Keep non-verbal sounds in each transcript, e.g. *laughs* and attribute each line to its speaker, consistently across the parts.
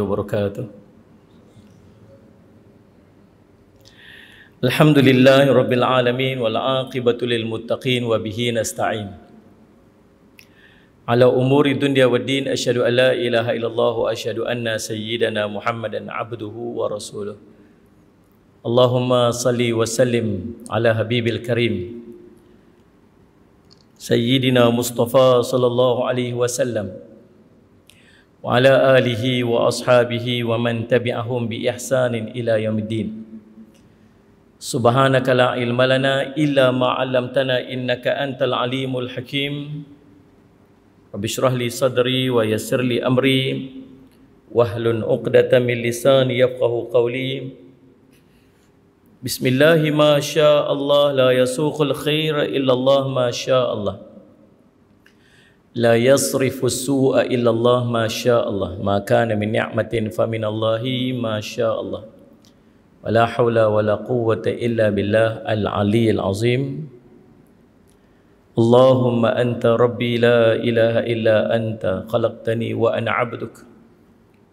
Speaker 1: wabarakatuh. Alhamdulillah rabbil alamin wal aqibatu lil muttaqin wa bihi nasta'in. Ala umuri dunya wad din asyhadu alla ilaha illallah wa asyhadu anna sayyidana Muhammadan abduhu wa rasuluh. Allahumma salli wa sallim ala habibil karim Sayyidina Mustafa sallallahu alaihi wasallam. sallam وعلى آله وأصحابه ومن تبعهم بإحسان إلى يوم الدين سبحانك لا علم لنا إلا ما علمتنا إنك أنت العليم الحكيم رب اشرح لي صدري ويسر لي أمري وهل عقدة من لساني يفقه قولي بسم الله ما شاء الله لا يسوق الخير إلا الله ما شاء الله لا يصرف السوء إلا الله ما شاء الله ما كان من نعمة فمن الله ما شاء الله ولا حول ولا قوة إلا بالله العلي العظيم اللهم أنت ربي لا إله إلا أنت خلقتني وأنا عبدك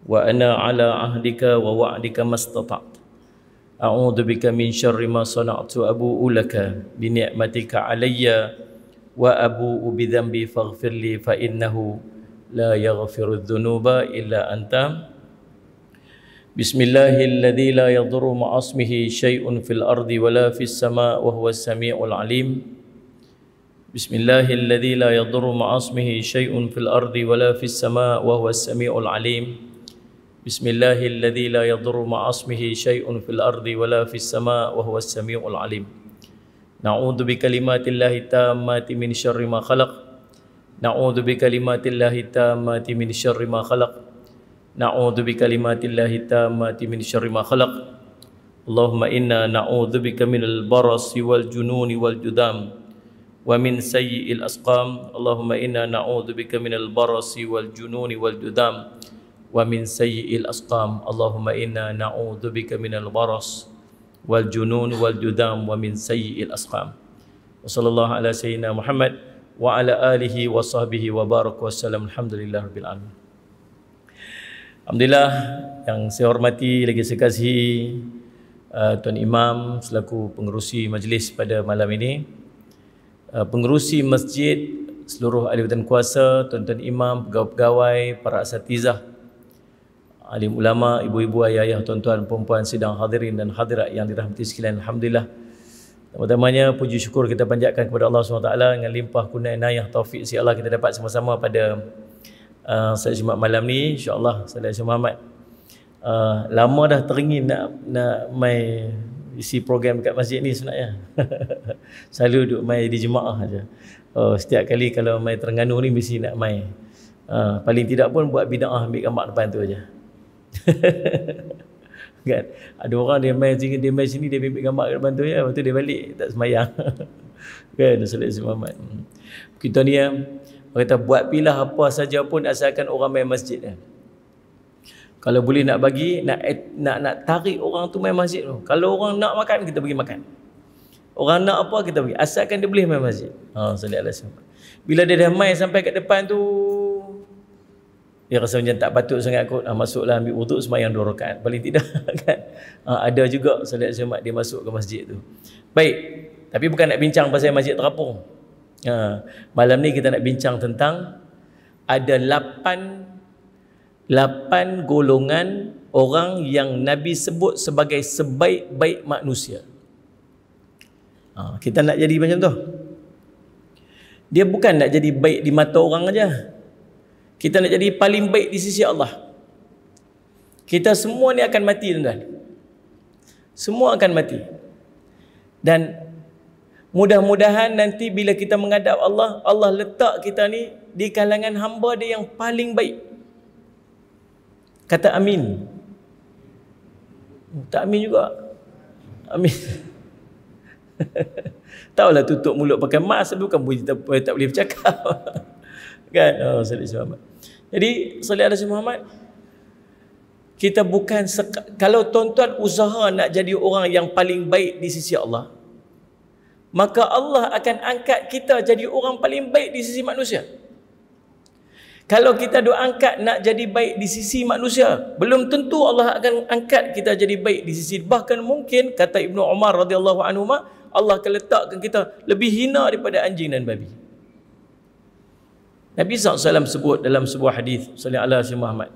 Speaker 1: وأنا على عهدك ووعدك ما استطعت أعوذ بك من شر ما صنعت أبوء لك بنعمتك عليّ وأبوء بذنبي فاغفر لي فإنه لا يغفر الذنوب إلا أنت بسم الله الذي لا يضر مع اسمه شيء في الأرض ولا في السماء وهو السميع العليم بسم الله الذي لا يضر مع اسمه شيء في الأرض ولا في السماء وهو السميع العليم بسم الله الذي لا يضر مع اسمه شيء في الأرض ولا في السماء وهو السميع العليم Na'udhu bi kalimatillahi tamati min syarri ma khalaq Na'udhu bi kalimatillahi tamati min syarri ma khalaq Na'udhu bi kalimatillahi tamati min syarri ma khalaq Allahumma inna na'udhu bika minal barasi wal jununi wal judam Wa min sayyi'il asqam Allahumma inna na'udhu bika minal barasi wal jununi wal judam Wa min sayyi'il asqam Allahumma inna na'udhu bika minal barasi والجنون والجذام ومن سيء الأسقام وصلى الله على سيدنا محمد وعلى آله وصحبه وبارك وسلم الحمد لله رب العالمين Alhamdulillah yang saya hormati lagi saya kasihi uh, Tuan Imam selaku pengerusi majlis pada malam ini uh, pengerusi masjid seluruh ahli kuasa tuan-tuan imam pegawai-pegawai para asatizah alim ulama, ibu-ibu, ayah-ayah, tuan-tuan, perempuan, sidang hadirin dan hadirat yang dirahmati sekalian. Alhamdulillah. Pertamanya puji syukur kita panjatkan kepada Allah SWT dengan limpah kunai inayah taufik si Allah kita dapat sama-sama pada uh, Sayyid Jumat malam ni. InsyaAllah Sayyid Jumat Muhammad. Uh, lama dah teringin nak nak mai isi program dekat masjid ni sebenarnya. *laughs* Selalu duduk mai di jemaah aja. Uh, oh, setiap kali kalau mai Terengganu ni mesti nak mai. Uh, paling tidak pun buat bidah ambil gambar depan tu aja. *laughs* kan? Ada orang dia main sini, dia main sini, dia bimbing gambar kat depan tu ya. Lepas tu dia balik, tak semayang. *laughs* kan? Salat Zim Muhammad. Hmm. Kita ni, orang kata, buat pilih apa saja pun asalkan orang main masjid. Ya. Kalau boleh nak bagi, nak, nak nak tarik orang tu main masjid tu. Kalau orang nak makan, kita bagi makan. Orang nak apa, kita bagi. Asalkan dia boleh main masjid. Ha, Salat Zim Muhammad. Bila dia dah main sampai kat depan tu, dia rasa macam tak patut sangat kot ah, masuklah ambil wuduk semua yang rakaat paling tidak *laughs* kan ah, ada juga solat jumaat dia masuk ke masjid tu baik tapi bukan nak bincang pasal masjid terapung ah, malam ni kita nak bincang tentang ada lapan lapan golongan orang yang Nabi sebut sebagai sebaik-baik manusia ah, kita nak jadi macam tu dia bukan nak jadi baik di mata orang aja. Kita nak jadi paling baik di sisi Allah. Kita semua ni akan mati tuan-tuan. Semua akan mati. Dan mudah-mudahan nanti bila kita menghadap Allah, Allah letak kita ni di kalangan hamba dia yang paling baik. Kata amin. Hmm, tak amin juga. Amin. *laughs* Tahu lah tutup mulut pakai mask bukan bunyi tak, tak boleh bercakap. *laughs* Kan? Oh, Salih Muhammad. Jadi, Salih Alasi Muhammad, kita bukan seka- kalau tuan-tuan usaha nak jadi orang yang paling baik di sisi Allah maka Allah akan angkat kita jadi orang paling baik di sisi manusia kalau kita duk angkat nak jadi baik di sisi manusia belum tentu Allah akan angkat kita jadi baik di sisi bahkan mungkin kata Ibnu Umar radhiyallahu anhu Allah akan letakkan kita lebih hina daripada anjing dan babi Nabi SAW sebut dalam sebuah hadis Salih Allah s.w.t. Muhammad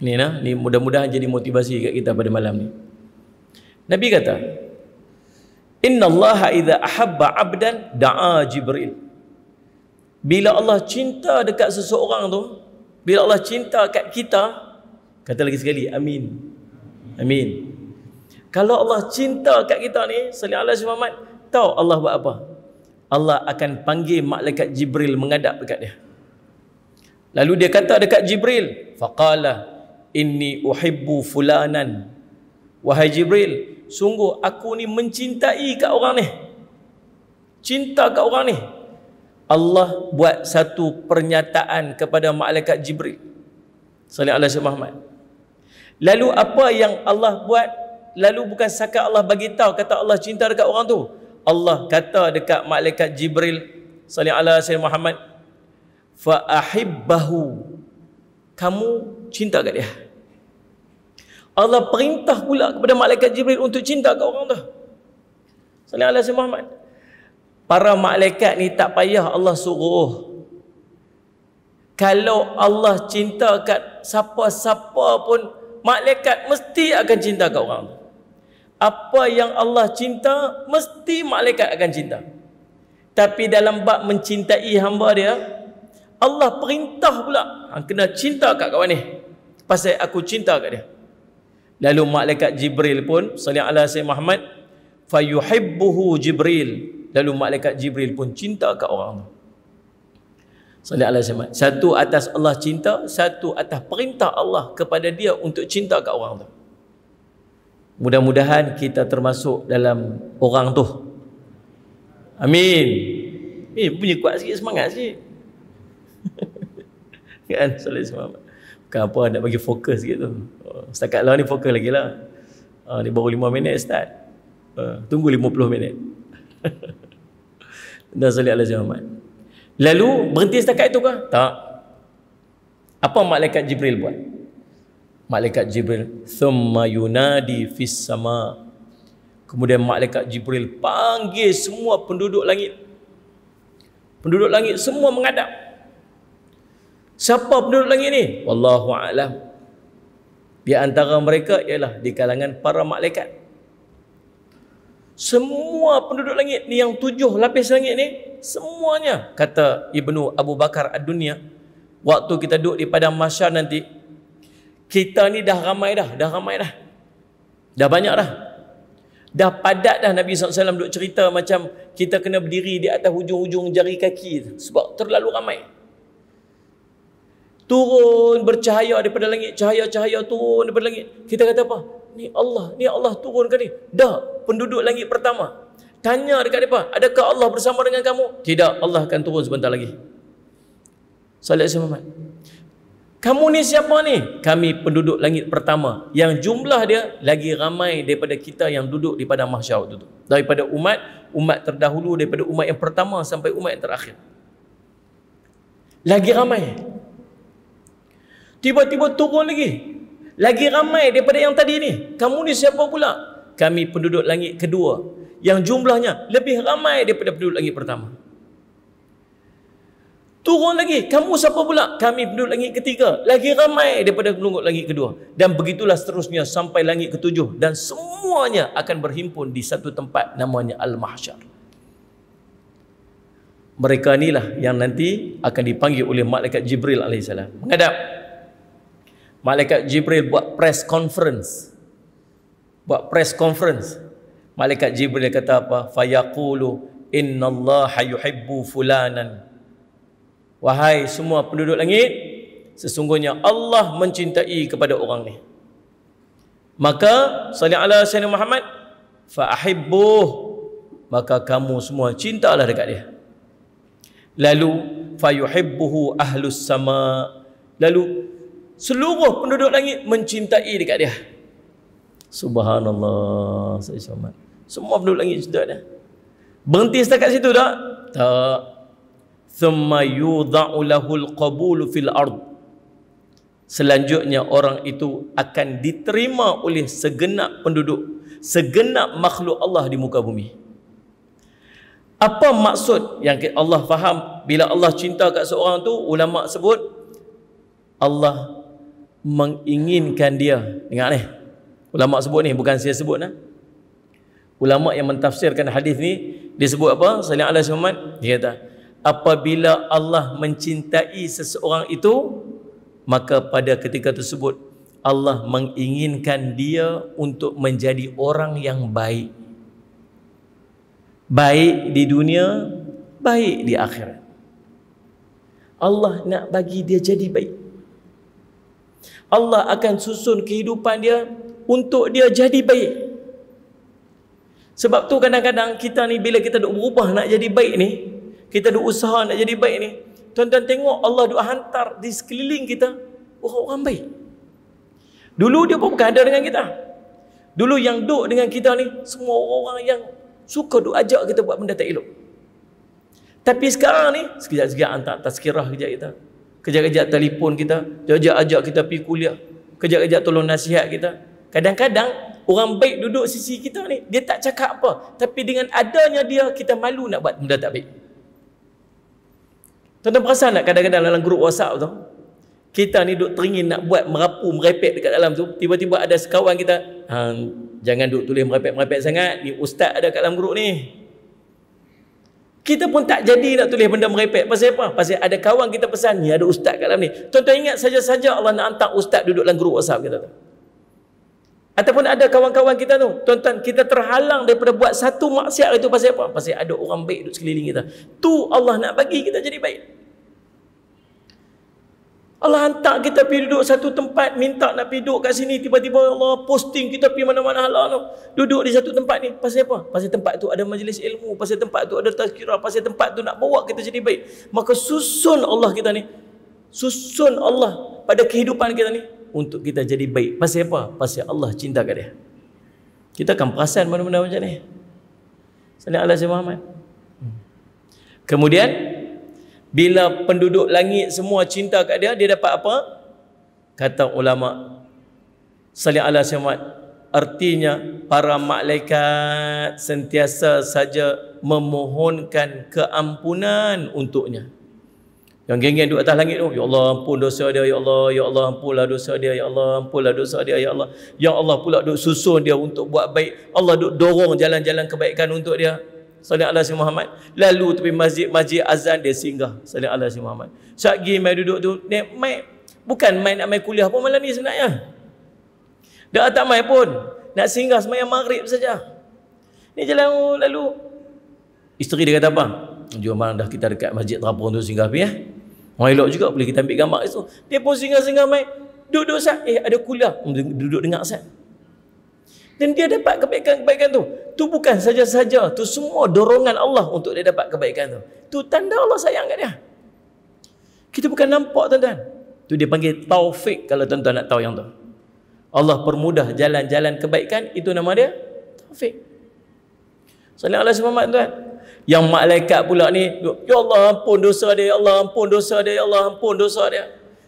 Speaker 1: Ini nah, ni mudah-mudahan jadi motivasi kat kita pada malam ni Nabi kata Inna Allah idha ahabba abdan da'a Jibril Bila Allah cinta dekat seseorang tu Bila Allah cinta kat kita Kata lagi sekali amin Amin Kalau Allah cinta kat kita ni Salih Allah s.w.t. Muhammad Tahu Allah buat apa? Allah akan panggil malaikat Jibril mengadap dekat dia. Lalu dia kata dekat Jibril, faqala inni uhibbu fulanan. Wahai Jibril, sungguh aku ni mencintai kat orang ni. Cinta kat orang ni. Allah buat satu pernyataan kepada malaikat Jibril. Sallallahu alaihi Muhammad. Lalu apa yang Allah buat? Lalu bukan sekadar Allah bagi tahu kata Allah cinta dekat orang tu. Allah kata dekat malaikat Jibril sallallahu alaihi wasallam Muhammad fa ahibbahu kamu cinta kat dia Allah perintah pula kepada malaikat Jibril untuk cinta kat orang tu sallallahu alaihi wasallam Muhammad para malaikat ni tak payah Allah suruh kalau Allah cinta kat siapa-siapa pun malaikat mesti akan cinta kat orang tu apa yang Allah cinta mesti malaikat akan cinta tapi dalam bab mencintai hamba dia Allah perintah pula hang kena cinta kat kawan ni pasal aku cinta kat dia lalu malaikat jibril pun sallallahu alaihi wasallam Muhammad fayuhibbuhu jibril lalu malaikat jibril pun cinta kat orang tu sallallahu alaihi wasallam satu atas Allah cinta satu atas perintah Allah kepada dia untuk cinta kat orang tu Mudah-mudahan kita termasuk dalam orang tu. Amin. Eh, punya kuat sikit semangat sikit. *laughs* kan, salih semangat. Bukan apa, nak bagi fokus sikit tu. Oh, setakat lah ni fokus lagi lah. Uh, ni baru lima minit start. Uh, tunggu lima puluh minit. *laughs* Dan solat Allah Zahmat. Lalu, berhenti setakat itu ke? Tak. Apa malaikat Jibril buat? malaikat Jibril thumma yunadi fis sama kemudian malaikat Jibril panggil semua penduduk langit penduduk langit semua mengadap. siapa penduduk langit ni wallahu alam di antara mereka ialah di kalangan para malaikat semua penduduk langit ni yang tujuh lapis langit ni semuanya kata Ibnu Abu Bakar Ad-Dunya waktu kita duduk di padang mahsyar nanti kita ni dah ramai dah, dah ramai dah. Dah banyak dah. Dah padat dah Nabi SAW duk cerita macam kita kena berdiri di atas hujung-hujung jari kaki sebab terlalu ramai. Turun bercahaya daripada langit, cahaya-cahaya turun daripada langit. Kita kata apa? Ni Allah, ni Allah turun ke ni? Dah penduduk langit pertama. Tanya dekat depa, adakah Allah bersama dengan kamu? Tidak, Allah akan turun sebentar lagi. Salat Muhammad kamu ni siapa ni? Kami penduduk langit pertama yang jumlah dia lagi ramai daripada kita yang duduk di padang mahsyar waktu tu. Daripada umat umat terdahulu daripada umat yang pertama sampai umat yang terakhir. Lagi ramai. Tiba-tiba turun lagi. Lagi ramai daripada yang tadi ni. Kamu ni siapa pula? Kami penduduk langit kedua yang jumlahnya lebih ramai daripada penduduk langit pertama. Turun lagi. Kamu siapa pula? Kami penduduk langit ketiga. Lagi ramai daripada penduduk langit kedua. Dan begitulah seterusnya sampai langit ketujuh. Dan semuanya akan berhimpun di satu tempat namanya Al-Mahsyar. Mereka inilah yang nanti akan dipanggil oleh Malaikat Jibril AS. Menghadap. Malaikat Jibril buat press conference. Buat press conference. Malaikat Jibril kata apa? Fayaqulu inna Allah yuhibbu fulanan. Wahai semua penduduk langit Sesungguhnya Allah mencintai kepada orang ni Maka Salih ala Sayyidina Muhammad Fa'ahibbuh Maka kamu semua cintalah dekat dia Lalu Fa'yuhibbuhu ahlus sama Lalu Seluruh penduduk langit mencintai dekat dia Subhanallah Sayyidina Muhammad Semua penduduk langit cinta dia Berhenti setakat situ tak? Tak thumma yudha'u lahul qabul fil ard selanjutnya orang itu akan diterima oleh segenap penduduk segenap makhluk Allah di muka bumi apa maksud yang Allah faham bila Allah cinta kat seorang tu ulama sebut Allah menginginkan dia dengar ni ulama sebut ni bukan saya sebut nah ulama yang mentafsirkan hadis ni disebut apa sallallahu alaihi wasallam dia kata apabila Allah mencintai seseorang itu maka pada ketika tersebut Allah menginginkan dia untuk menjadi orang yang baik baik di dunia baik di akhirat Allah nak bagi dia jadi baik Allah akan susun kehidupan dia untuk dia jadi baik sebab tu kadang-kadang kita ni bila kita duk berubah nak jadi baik ni kita duk usaha nak jadi baik ni tuan-tuan tengok Allah duk hantar di sekeliling kita orang-orang baik dulu dia pun bukan ada dengan kita dulu yang duk dengan kita ni semua orang-orang yang suka duk ajak kita buat benda tak elok tapi sekarang ni sekejap-sekejap hantar tazkirah kejap kita kejap-kejap telefon kita kejap-kejap ajak kita pergi kuliah kejap-kejap tolong nasihat kita kadang-kadang orang baik duduk sisi kita ni dia tak cakap apa tapi dengan adanya dia kita malu nak buat benda tak baik Tuan-tuan perasan tak kadang-kadang dalam grup WhatsApp tu? Kita ni duk teringin nak buat merapu, merepek dekat dalam tu. Tiba-tiba ada sekawan kita, jangan duk tulis merepek-merepek sangat. Ni ustaz ada kat dalam grup ni. Kita pun tak jadi nak tulis benda merepek. Pasal apa? Pasal ada kawan kita pesan, ni ada ustaz kat dalam ni. Tuan-tuan ingat saja-saja Allah nak hantar ustaz duduk dalam grup WhatsApp kita tu. Ataupun ada kawan-kawan kita tu, tuan-tuan, kita terhalang daripada buat satu maksiat itu pasal apa? Pasal ada orang baik duduk sekeliling kita. Tu Allah nak bagi kita jadi baik. Allah hantar kita pergi duduk satu tempat, minta nak pergi duduk kat sini, tiba-tiba Allah posting kita pergi mana-mana halal tu. Duduk di satu tempat ni, pasal apa? Pasal tempat tu ada majlis ilmu, pasal tempat tu ada tazkirah, pasal tempat tu nak bawa kita jadi baik. Maka susun Allah kita ni, susun Allah pada kehidupan kita ni, untuk kita jadi baik. Pasal apa? Pasal Allah cinta kat dia. Kita akan perasan mana-mana macam ni. Sana Allah Syed Muhammad. Kemudian, bila penduduk langit semua cinta kat dia, dia dapat apa? Kata ulama Salih Allah Syed Muhammad. Artinya, para malaikat sentiasa saja memohonkan keampunan untuknya. Yang geng-geng duduk atas langit tu, ya Allah ampun dosa dia, ya Allah, ya Allah ampunlah dosa dia, ya Allah ampunlah dosa dia, ya Allah. Ya Allah pula duk susun dia untuk buat baik. Allah duk dorong jalan-jalan kebaikan untuk dia. Salih Allah si Muhammad. Lalu tepi masjid-masjid azan dia singgah. Salih Allah si Muhammad. Saat pergi main duduk tu, ni main. Bukan main nak main kuliah pun malam ni sebenarnya. Dah tak main pun. Nak singgah semayang maghrib saja. Ni jalan lalu. Isteri dia kata apa? Jom bang dah kita dekat masjid terapung tu singgah pergi eh. Ya? Orang elok juga boleh kita ambil gambar itu. Dia pun singgah-singgah mai. Duduk sat. Eh ada kuliah. Duduk dengar sat. Dan dia dapat kebaikan-kebaikan tu. Tu bukan saja-saja. Tu semua dorongan Allah untuk dia dapat kebaikan tu. Tu tanda Allah sayang kat dia. Kita bukan nampak tuan-tuan. Tu dia panggil taufik kalau tuan-tuan nak tahu yang tu. Allah permudah jalan-jalan kebaikan itu nama dia taufik. Salam Allah Subhanahu tuan-tuan. Yang malaikat pula ni, Ya Allah ampun dosa dia, Ya Allah ampun dosa dia, Ya Allah ampun dosa dia.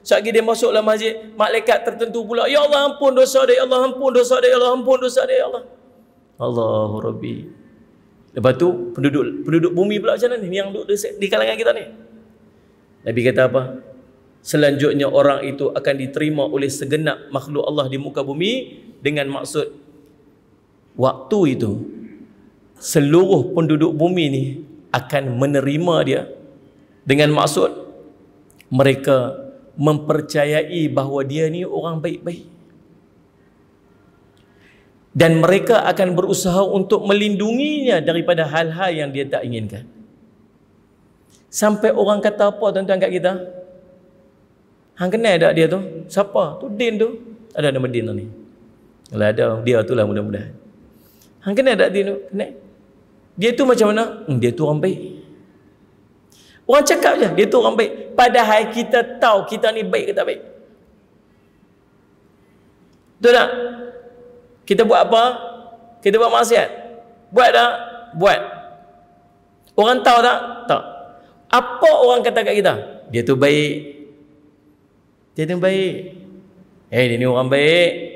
Speaker 1: Sekejap dia masuk dalam masjid, malaikat tertentu pula, Ya Allah ampun dosa dia, Ya Allah ampun dosa dia, Ya Allah ampun dosa dia, Ya Allah. Allahu Rabbi. Lepas tu, penduduk penduduk bumi pula macam mana ni? Yang duduk di kalangan kita ni. Nabi kata apa? Selanjutnya orang itu akan diterima oleh segenap makhluk Allah di muka bumi dengan maksud waktu itu seluruh penduduk bumi ni akan menerima dia dengan maksud mereka mempercayai bahawa dia ni orang baik-baik dan mereka akan berusaha untuk melindunginya daripada hal-hal yang dia tak inginkan sampai orang kata apa tuan-tuan kat kita hang kenal tak dia tu siapa tu din tu ada nama din tu ni kalau ada dia tu lah mudah-mudahan hang kenal tak din tu kenal dia tu macam mana? Hmm, dia tu orang baik. Orang cakap je, dia tu orang baik. Padahal kita tahu kita ni baik ke tak baik. Betul tak? Kita buat apa? Kita buat maksiat. Buat tak? Buat. Orang tahu tak? Tak. Apa orang kata kat kita? Dia tu baik. Dia tu baik. Eh, hey, dia ni orang baik.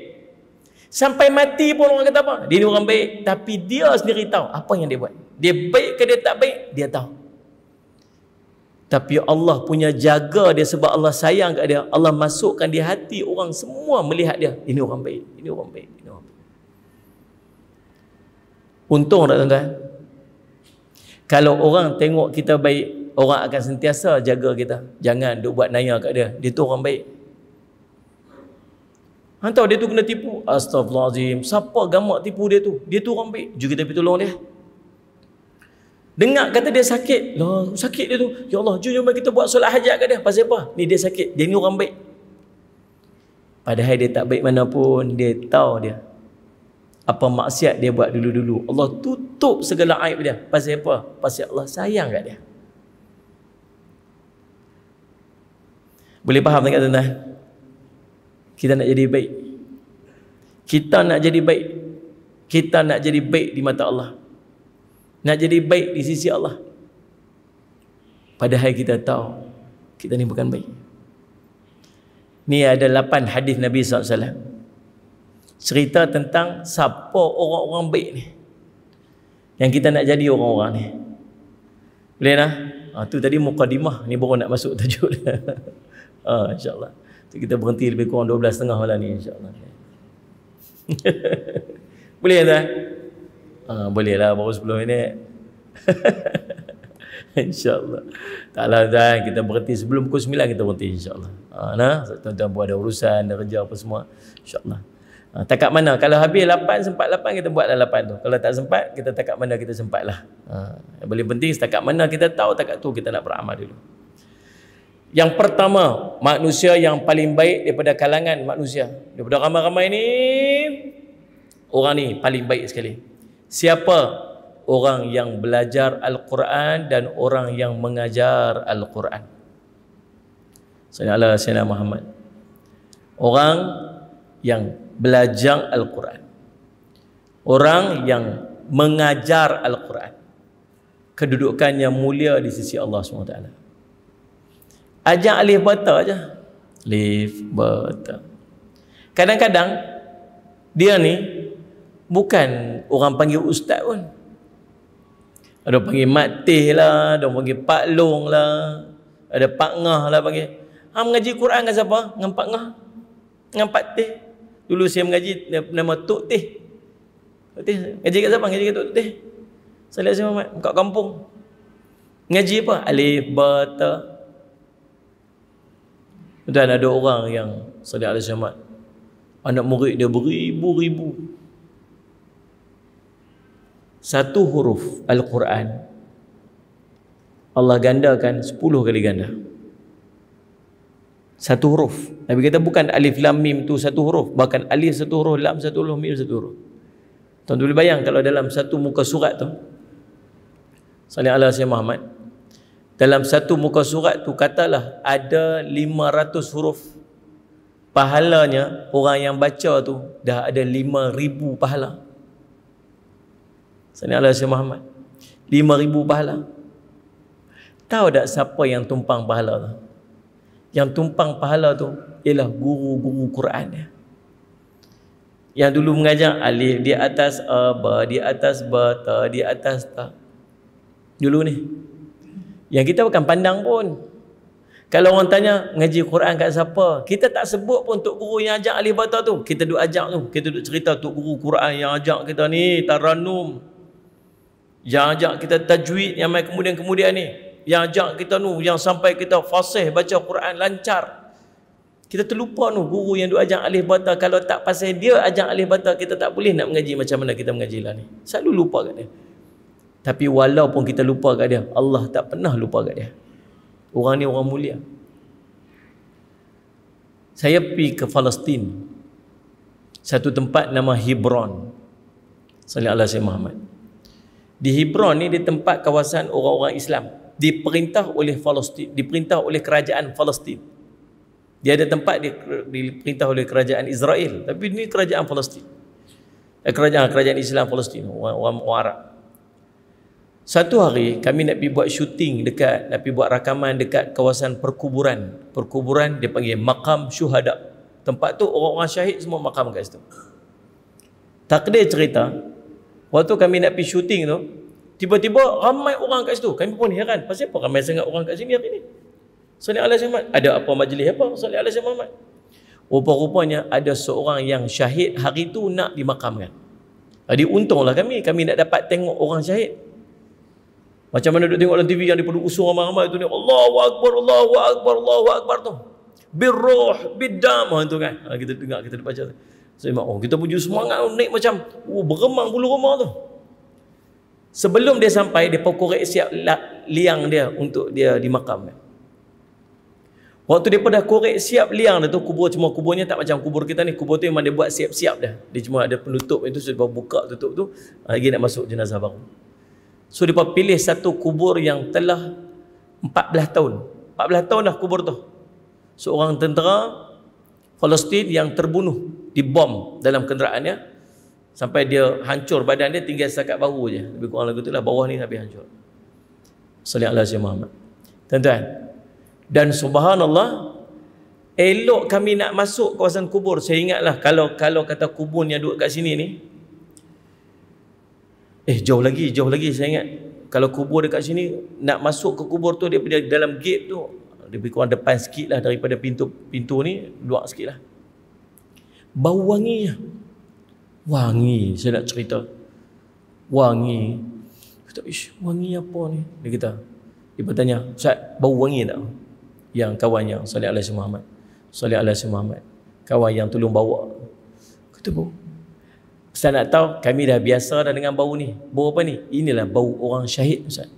Speaker 1: Sampai mati pun orang kata apa? Dia ni orang baik. Tapi dia sendiri tahu apa yang dia buat. Dia baik ke dia tak baik? Dia tahu. Tapi Allah punya jaga dia sebab Allah sayang kat dia. Allah masukkan di hati orang semua melihat dia. Ini orang baik. Ini orang baik. Ini orang baik. Untung tak tuan-tuan? Kalau orang tengok kita baik, orang akan sentiasa jaga kita. Jangan duk buat naya kat dia. Dia tu orang baik. Hantar dia tu kena tipu. Astagfirullahaladzim. Siapa gamak tipu dia tu? Dia tu rambik. Juga kita pergi tolong dia. Dengar kata dia sakit. Lah, sakit dia tu. Ya Allah, jom jom kita buat solat hajat ke dia. Pasal apa? Ni dia sakit. Dia ni orang baik. Padahal dia tak baik mana pun. Dia tahu dia. Apa maksiat dia buat dulu-dulu. Allah tutup segala aib dia. Pasal apa? Pasal Allah sayang kat dia. Boleh faham tak tuan-tuan? kita nak jadi baik kita nak jadi baik kita nak jadi baik di mata Allah nak jadi baik di sisi Allah padahal kita tahu kita ni bukan baik ni ada 8 hadis Nabi SAW cerita tentang siapa orang-orang baik ni yang kita nak jadi orang-orang ni boleh tak? ha, tu tadi mukadimah ni baru nak masuk tajuk ha, *laughs* insyaAllah jadi kita berhenti lebih kurang 12 tengah malam ni insyaAllah. *laughs* boleh tak? Ha, ah, boleh lah baru 10 minit. *laughs* InsyaAllah Taklah tuan Kita berhenti sebelum pukul 9 Kita berhenti insyaAllah ha, Nah Tuan-tuan buat ada urusan Ada kerja apa semua InsyaAllah ha, Takat mana Kalau habis 8 Sempat 8 Kita buatlah 8 tu Kalau tak sempat Kita takat mana Kita sempatlah. lah ha, Yang penting Setakat mana kita tahu Takat tu kita nak beramal dulu yang pertama, manusia yang paling baik daripada kalangan manusia. Daripada ramai-ramai ni, orang ni paling baik sekali. Siapa? Orang yang belajar Al-Quran dan orang yang mengajar Al-Quran. Sayyidina Allah, Sayyidina Muhammad. Orang yang belajar Al-Quran. Orang yang mengajar Al-Quran. Kedudukannya mulia di sisi Allah SWT. Orang Ajak alif bata je. Alif bata. Kadang-kadang dia ni bukan orang panggil ustaz pun. Ada panggil mak teh lah, ada panggil pak long lah, ada pak ngah lah panggil. Ha mengaji Quran dengan siapa? Dengan pak ngah. Dengan pak teh. Dulu saya mengaji nama Tok Teh. Tok Teh. Ngaji kat siapa? Ngaji kat Tok Teh. Saya lihat saya kat kampung. Ngaji apa? Alif, Bata. Dan ada orang yang Salih Alis Syamad Anak murid dia beribu-ribu Satu huruf Al-Quran Allah gandakan Sepuluh kali ganda Satu huruf Nabi kata bukan alif lam mim tu satu huruf Bahkan alif satu huruf, lam satu huruf, mim satu huruf Tuan-tuan boleh bayang kalau dalam Satu muka surat tu Salih Alis Syamad dalam satu muka surat tu katalah ada 500 huruf pahalanya orang yang baca tu dah ada 5000 pahala Sana Allah Syekh Muhammad 5000 pahala tahu tak siapa yang tumpang pahala tu yang tumpang pahala tu ialah guru-guru Quran ya yang dulu mengajar alif di atas a ba di atas ba ta di atas ta dulu ni yang kita bukan pandang pun. Kalau orang tanya, ngaji Quran kat siapa? Kita tak sebut pun Tok Guru yang ajak alif Bata tu. Kita duduk ajak tu. Kita duduk cerita Tok Guru Quran yang ajak kita ni, Taranum. Yang ajak kita tajwid yang main kemudian-kemudian ni. Yang ajak kita tu, yang sampai kita fasih baca Quran lancar. Kita terlupa tu guru yang duduk ajak alif bata. Kalau tak pasal dia ajak alif bata, kita tak boleh nak mengaji macam mana kita mengaji lah ni. Selalu lupa kat dia. Tapi walaupun kita lupa kat dia, Allah tak pernah lupa kat dia. Orang ni orang mulia. Saya pergi ke Palestin. Satu tempat nama Hebron. Sallallahu Allah wasallam Muhammad. Di Hebron ni di tempat kawasan orang-orang Islam. Diperintah oleh Palestin, diperintah oleh kerajaan Palestin. Dia ada tempat diperintah oleh kerajaan Israel, tapi ini kerajaan Palestin. Eh, kerajaan kerajaan Islam Palestin, orang, orang, orang Arab. Satu hari kami nak pergi buat syuting dekat nak pergi buat rakaman dekat kawasan perkuburan. Perkuburan dia panggil Makam Syuhada. Tempat tu orang-orang syahid semua makam kat situ. Takdir cerita waktu kami nak pergi syuting tu tiba-tiba ramai orang kat situ. Kami pun heran, pasal apa ramai sangat orang kat sini hari ni? Salih Alaihi Muhammad. Ada apa majlis apa? Salih Alaihi Muhammad. Rupa-rupanya ada seorang yang syahid hari tu nak dimakamkan. Jadi untunglah kami. Kami nak dapat tengok orang syahid. Macam mana duduk tengok dalam TV yang dia perlu usung ramai-ramai tu ni. Allahu Akbar, Allahu Akbar, Allahu Akbar tu. Birruh, bidam tu kan. Ha, kita dengar, kita baca tu. So, imam, oh, kita punya semangat naik macam oh, beremang bulu rumah tu. Sebelum dia sampai, dia pukul korek siap liang dia untuk dia dimakam. Waktu dia pada dah korek siap liang dia tu, kubur cuma kuburnya tak macam kubur kita ni. Kubur tu memang dia buat siap-siap dah. Dia cuma ada penutup itu, sebab buka tutup tu, ah, lagi nak masuk jenazah baru. So dia pilih satu kubur yang telah 14 tahun. 14 tahun dah kubur tu. Seorang tentera Palestin yang terbunuh di bom dalam kenderaannya sampai dia hancur badan dia tinggal sekat bahu je. Lebih kurang lagu lah bawah ni sampai hancur. Allah alaihi Muhammad. Tuan-tuan. Dan subhanallah elok kami nak masuk kawasan kubur. Saya ingatlah kalau kalau kata kubur yang duduk kat sini ni Eh jauh lagi, jauh lagi saya ingat. Kalau kubur dekat sini, nak masuk ke kubur tu dia daripada dalam gate tu, lebih kurang depan sikit lah daripada pintu pintu ni, luar sikit lah. Bau wangi. Wangi, saya nak cerita. Wangi. Kata, ish, wangi apa ni? Dia kata, dia bertanya, Ustaz, bau wangi tak? Yang kawan yang salih alaihi Muhammad. Salih alaihi Muhammad. Kawan yang tolong bawa. Kata, bau. Ustaz nak tahu, kami dah biasa dah dengan bau ni. Bau apa ni? Inilah bau orang syahid, Ustaz.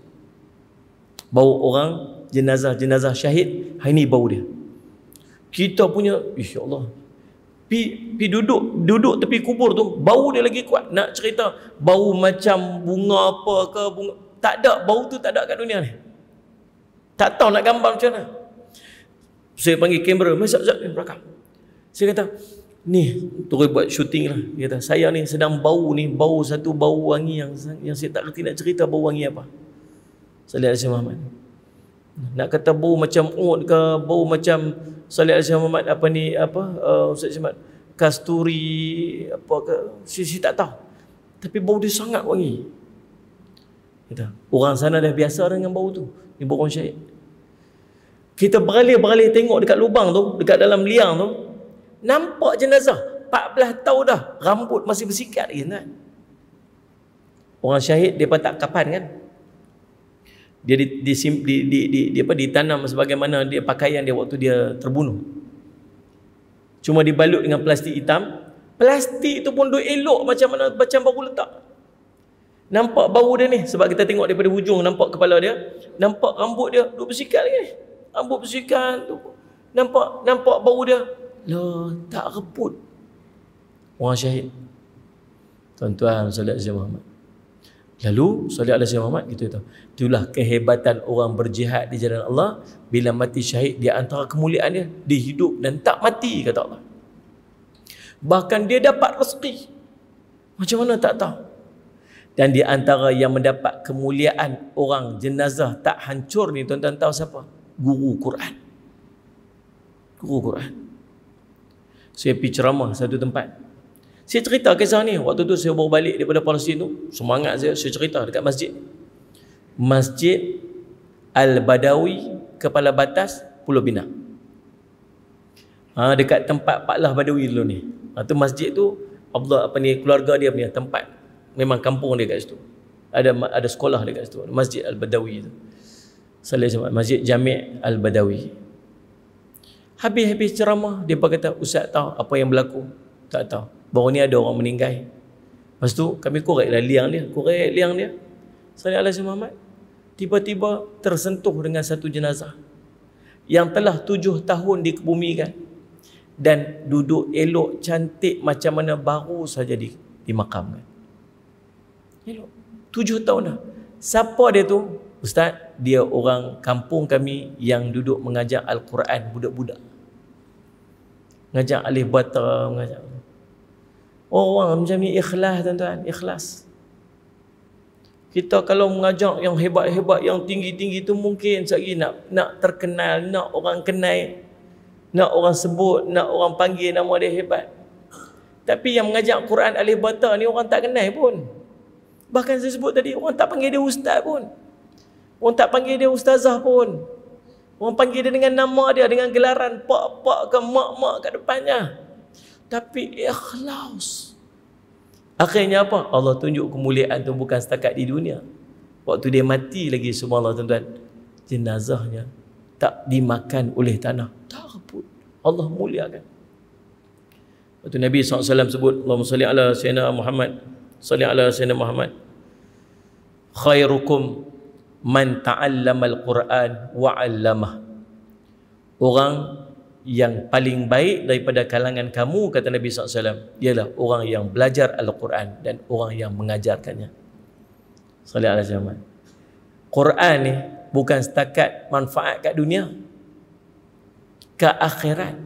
Speaker 1: Bau orang jenazah-jenazah syahid, hari ni bau dia. Kita punya, ya Allah, pi, pi duduk duduk tepi kubur tu, bau dia lagi kuat. Nak cerita, bau macam bunga apa ke, bunga, tak ada, bau tu tak ada kat dunia ni. Tak tahu nak gambar macam mana. Saya panggil kamera, masak-masak, rakam. Saya kata, ni terus buat syuting lah dia kata saya ni sedang bau ni bau satu bau wangi yang yang saya tak reti nak cerita bau wangi apa Salih Al-Azim Muhammad nak kata bau macam uut ke bau macam Salih Al-Azim Muhammad apa ni apa uh, Ustaz Jumat kasturi apa ke saya, saya tak tahu tapi bau dia sangat wangi kita orang sana dah biasa dengan bau tu ni bau orang syahid kita beralih-beralih tengok dekat lubang tu dekat dalam liang tu Nampak jenazah 14 tahun dah rambut masih bersikat lagi tuan. Orang syahid dia pun tak kapan kan? Dia di di di, di, di, di, di apa ditanam sebagaimana dia pakaian dia waktu dia terbunuh. Cuma dibalut dengan plastik hitam. Plastik tu pun duk elok macam mana macam baru letak. Nampak bau dia ni sebab kita tengok daripada hujung nampak kepala dia, nampak rambut dia duk bersikat lagi. Rambut bersikat tu. Nampak nampak bau dia lo tak reput orang syahid tuan-tuan solat Zia Muhammad lalu solat Zia Muhammad kita tahu itulah kehebatan orang berjihad di jalan Allah bila mati syahid dia antara kemuliaan dia dia hidup dan tak mati kata Allah bahkan dia dapat rezeki macam mana tak tahu dan di antara yang mendapat kemuliaan orang jenazah tak hancur ni tuan-tuan tahu siapa guru Quran guru Quran saya pergi ceramah satu tempat. Saya cerita kisah ni, waktu tu saya baru balik daripada Palestin tu, semangat saya, saya cerita dekat masjid. Masjid Al-Badawi, Kepala Batas, Pulau Pinang. Ha, dekat tempat Pak Lah Badawi dulu ni. Ha, tu masjid tu, Abdullah apa ni, keluarga dia punya tempat. Memang kampung dia kat situ. Ada ada sekolah dekat situ. Masjid Al-Badawi tu. Salih Masjid Jami' Al-Badawi. Habis-habis ceramah, dia pun kata, Ustaz tahu apa yang berlaku? Tak tahu. Baru ni ada orang meninggal. Lepas tu, kami koreklah liang dia. Korek liang dia. Salih Allah Muhammad. Tiba-tiba tersentuh dengan satu jenazah. Yang telah tujuh tahun dikebumikan. Dan duduk elok cantik macam mana baru saja di, di makam. Elok. Tujuh tahun dah. Siapa dia tu? Ustaz, dia orang kampung kami yang duduk mengajar Al-Quran budak-budak ngajak alif bata mengajak oh, orang macam ni ikhlas tuan-tuan ikhlas kita kalau mengajak yang hebat-hebat yang tinggi-tinggi tu mungkin sekali nak nak terkenal nak orang kenal nak orang sebut nak orang panggil nama dia hebat tapi yang mengajak Quran alif bata ni orang tak kenal pun bahkan saya sebut tadi orang tak panggil dia ustaz pun orang tak panggil dia ustazah pun Orang panggil dia dengan nama dia, dengan gelaran pak-pak ke mak-mak kat depannya. Tapi ikhlas. Akhirnya apa? Allah tunjuk kemuliaan tu bukan setakat di dunia. Waktu dia mati lagi semua Allah tuan-tuan. Jenazahnya tak dimakan oleh tanah. Tak pun. Allah muliakan. Waktu Nabi SAW sebut, Allahumma salli ala Sayyidina Muhammad. Salli ala Sayyidina Muhammad. Khairukum man ta'allamal Quran wa 'allamah. Orang yang paling baik daripada kalangan kamu kata Nabi SAW ialah orang yang belajar al-Quran dan orang yang mengajarkannya. Sallallahu alaihi wasallam. Quran ni bukan setakat manfaat kat dunia ke akhirat.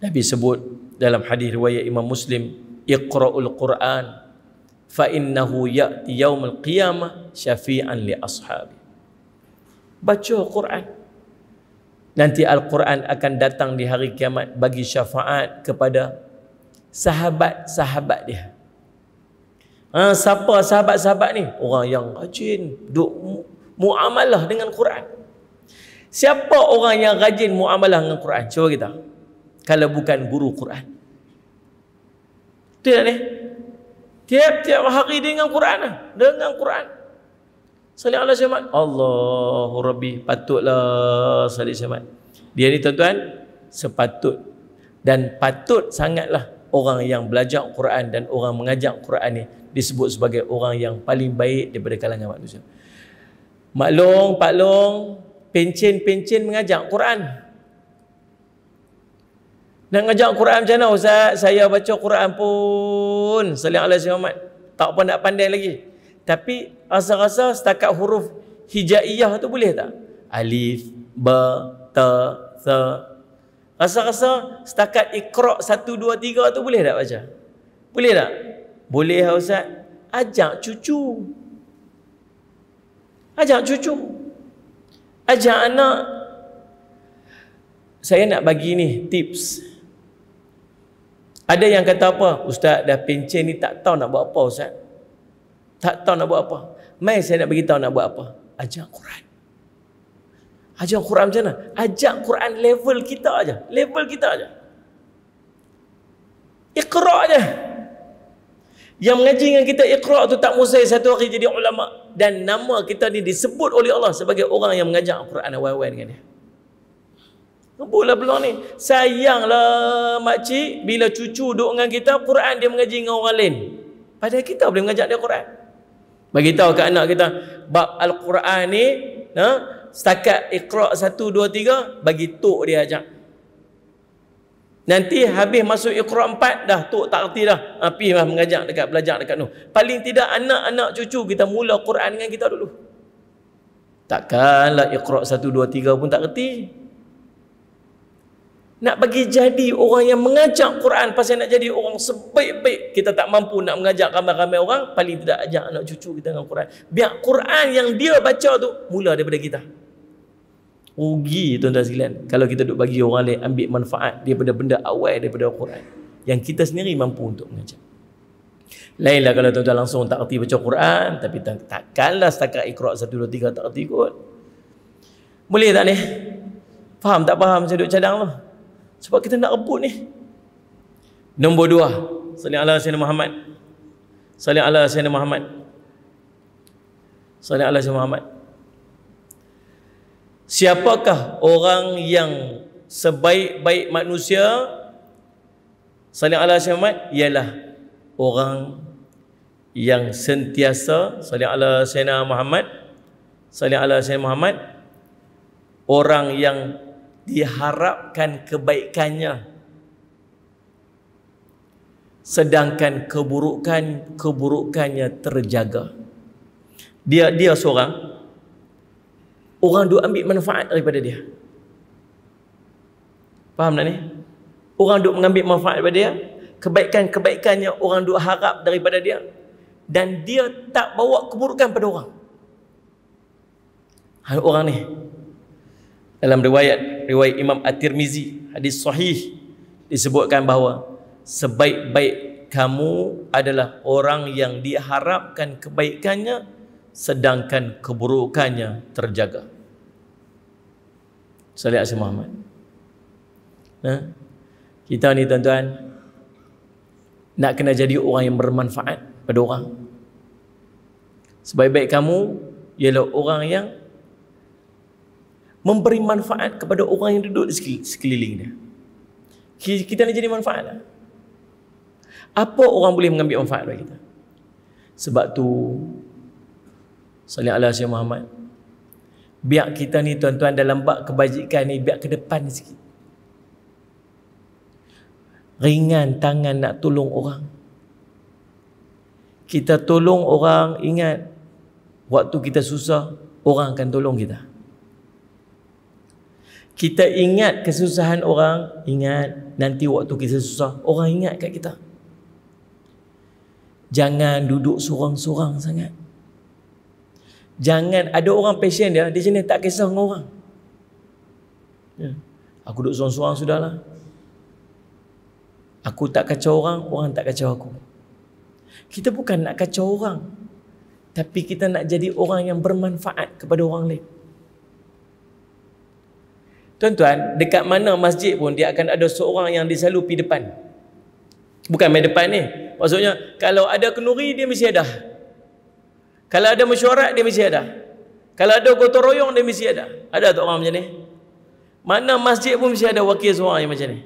Speaker 1: Nabi sebut dalam hadis riwayat Imam Muslim, "Iqra'ul Quran fa innahu ya'ti yaumil qiyamah syafi'an li ashabi baca Quran nanti Al-Quran akan datang di hari kiamat bagi syafaat kepada sahabat-sahabat dia ha, siapa sahabat-sahabat ni orang yang rajin duk muamalah dengan Quran siapa orang yang rajin muamalah dengan Quran cuba kita kalau bukan guru Quran Tidak ni Tiap-tiap hari dengan Quran lah. Dengan Quran Salih Allah Syamad Allahu Rabbi Patutlah Salih Syamad Dia ni tuan-tuan Sepatut Dan patut sangatlah Orang yang belajar Quran Dan orang mengajak Quran ni Disebut sebagai orang yang paling baik Daripada kalangan manusia Maklong, Paklong, pencen-pencen pencin mengajak Quran nak ngajar Quran macam mana Ustaz? Saya baca Quran pun Salih Allah Muhammad Tak pun nak pandai lagi Tapi asal-asal setakat huruf hijaiyah tu boleh tak? Alif, Ba, Ta, Tha Asal-asal setakat ikhrok satu, dua, tiga tu boleh tak baca? Boleh tak? Boleh lah, Ustaz Ajak cucu Ajak cucu Ajak anak Saya nak bagi ni tips Tips ada yang kata apa? Ustaz dah pencen ni tak tahu nak buat apa Ustaz. Tak tahu nak buat apa. Mai saya nak tahu nak buat apa. Ajar Quran. Ajar Quran macam mana? Ajar Quran level kita aja, Level kita aja. Iqra' aja. Yang mengaji dengan kita Iqra' tu tak musai satu hari jadi ulama' Dan nama kita ni disebut oleh Allah sebagai orang yang mengajar quran awal-awal dengan dia. Kebulah belum ni. Sayanglah mak cik bila cucu duduk dengan kita Quran dia mengaji dengan orang lain. Padahal kita boleh mengajak dia Quran. Bagi tahu ke anak kita bab Al-Quran ni ha, setakat Iqra 1 2 3 bagi tok dia ajak. Nanti habis masuk Iqra 4 dah tok tak reti dah. Ha, pergi lah mengajak dekat belajar dekat tu. Paling tidak anak-anak cucu kita mula Quran dengan kita dulu. Takkanlah Iqra 1 2 3 pun tak reti nak bagi jadi orang yang mengajak Quran pasal nak jadi orang sebaik-baik kita tak mampu nak mengajak ramai-ramai orang paling tidak ajak anak cucu kita dengan Quran biar Quran yang dia baca tu mula daripada kita rugi tuan-tuan sekalian kalau kita duk bagi orang lain ambil manfaat daripada benda awal daripada Quran yang kita sendiri mampu untuk mengajak lainlah kalau tuan-tuan langsung tak erti baca Quran tapi takkanlah setakat ikhraq 1, 2, 3 tak erti kot boleh tak ni? faham tak faham saya duk cadang tu? Sebab kita nak rebut ni. Nombor dua. Salih Allah Sayyidina Muhammad. Salih Allah Sayyidina Muhammad. Salih Allah Sayyidina Muhammad. Siapakah orang yang sebaik-baik manusia Salih Allah Sayyidina Muhammad ialah orang yang sentiasa Salih Allah Sayyidina Muhammad Salih Allah Sayyidina Muhammad orang yang diharapkan kebaikannya sedangkan keburukan keburukannya terjaga dia dia seorang orang duk ambil manfaat daripada dia faham tak ni orang duk mengambil manfaat daripada dia kebaikan-kebaikannya orang duk harap daripada dia dan dia tak bawa keburukan pada orang orang ni dalam riwayat riwayat Imam At-Tirmizi hadis sahih disebutkan bahawa sebaik-baik kamu adalah orang yang diharapkan kebaikannya sedangkan keburukannya terjaga. Salih Asim Muhammad. Nah, kita ni tuan-tuan nak kena jadi orang yang bermanfaat pada orang. Sebaik-baik kamu ialah orang yang memberi manfaat kepada orang yang duduk di sekeliling dia. Kita nak jadi manfaat lah. Apa orang boleh mengambil manfaat bagi kita? Sebab tu, salih Allah ya Muhammad, biar kita ni tuan-tuan dalam bak kebajikan ni, biar ke depan sikit. Ringan tangan nak tolong orang. Kita tolong orang, ingat, waktu kita susah, orang akan tolong kita. Kita ingat kesusahan orang, ingat nanti waktu kita susah, orang ingat kat kita. Jangan duduk sorang-sorang sangat. Jangan ada orang pasien dia, dia jenis tak kisah dengan orang. Ya. Aku duduk sorang-sorang sudahlah. Aku tak kacau orang, orang tak kacau aku. Kita bukan nak kacau orang. Tapi kita nak jadi orang yang bermanfaat kepada orang lain. Tuan-tuan, dekat mana masjid pun dia akan ada seorang yang dia selalu pergi depan. Bukan main depan ni. Maksudnya, kalau ada kenuri, dia mesti ada. Kalau ada mesyuarat, dia mesti ada. Kalau ada gotong royong, dia mesti ada. Ada tak orang macam ni? Mana masjid pun mesti ada wakil seorang yang macam ni.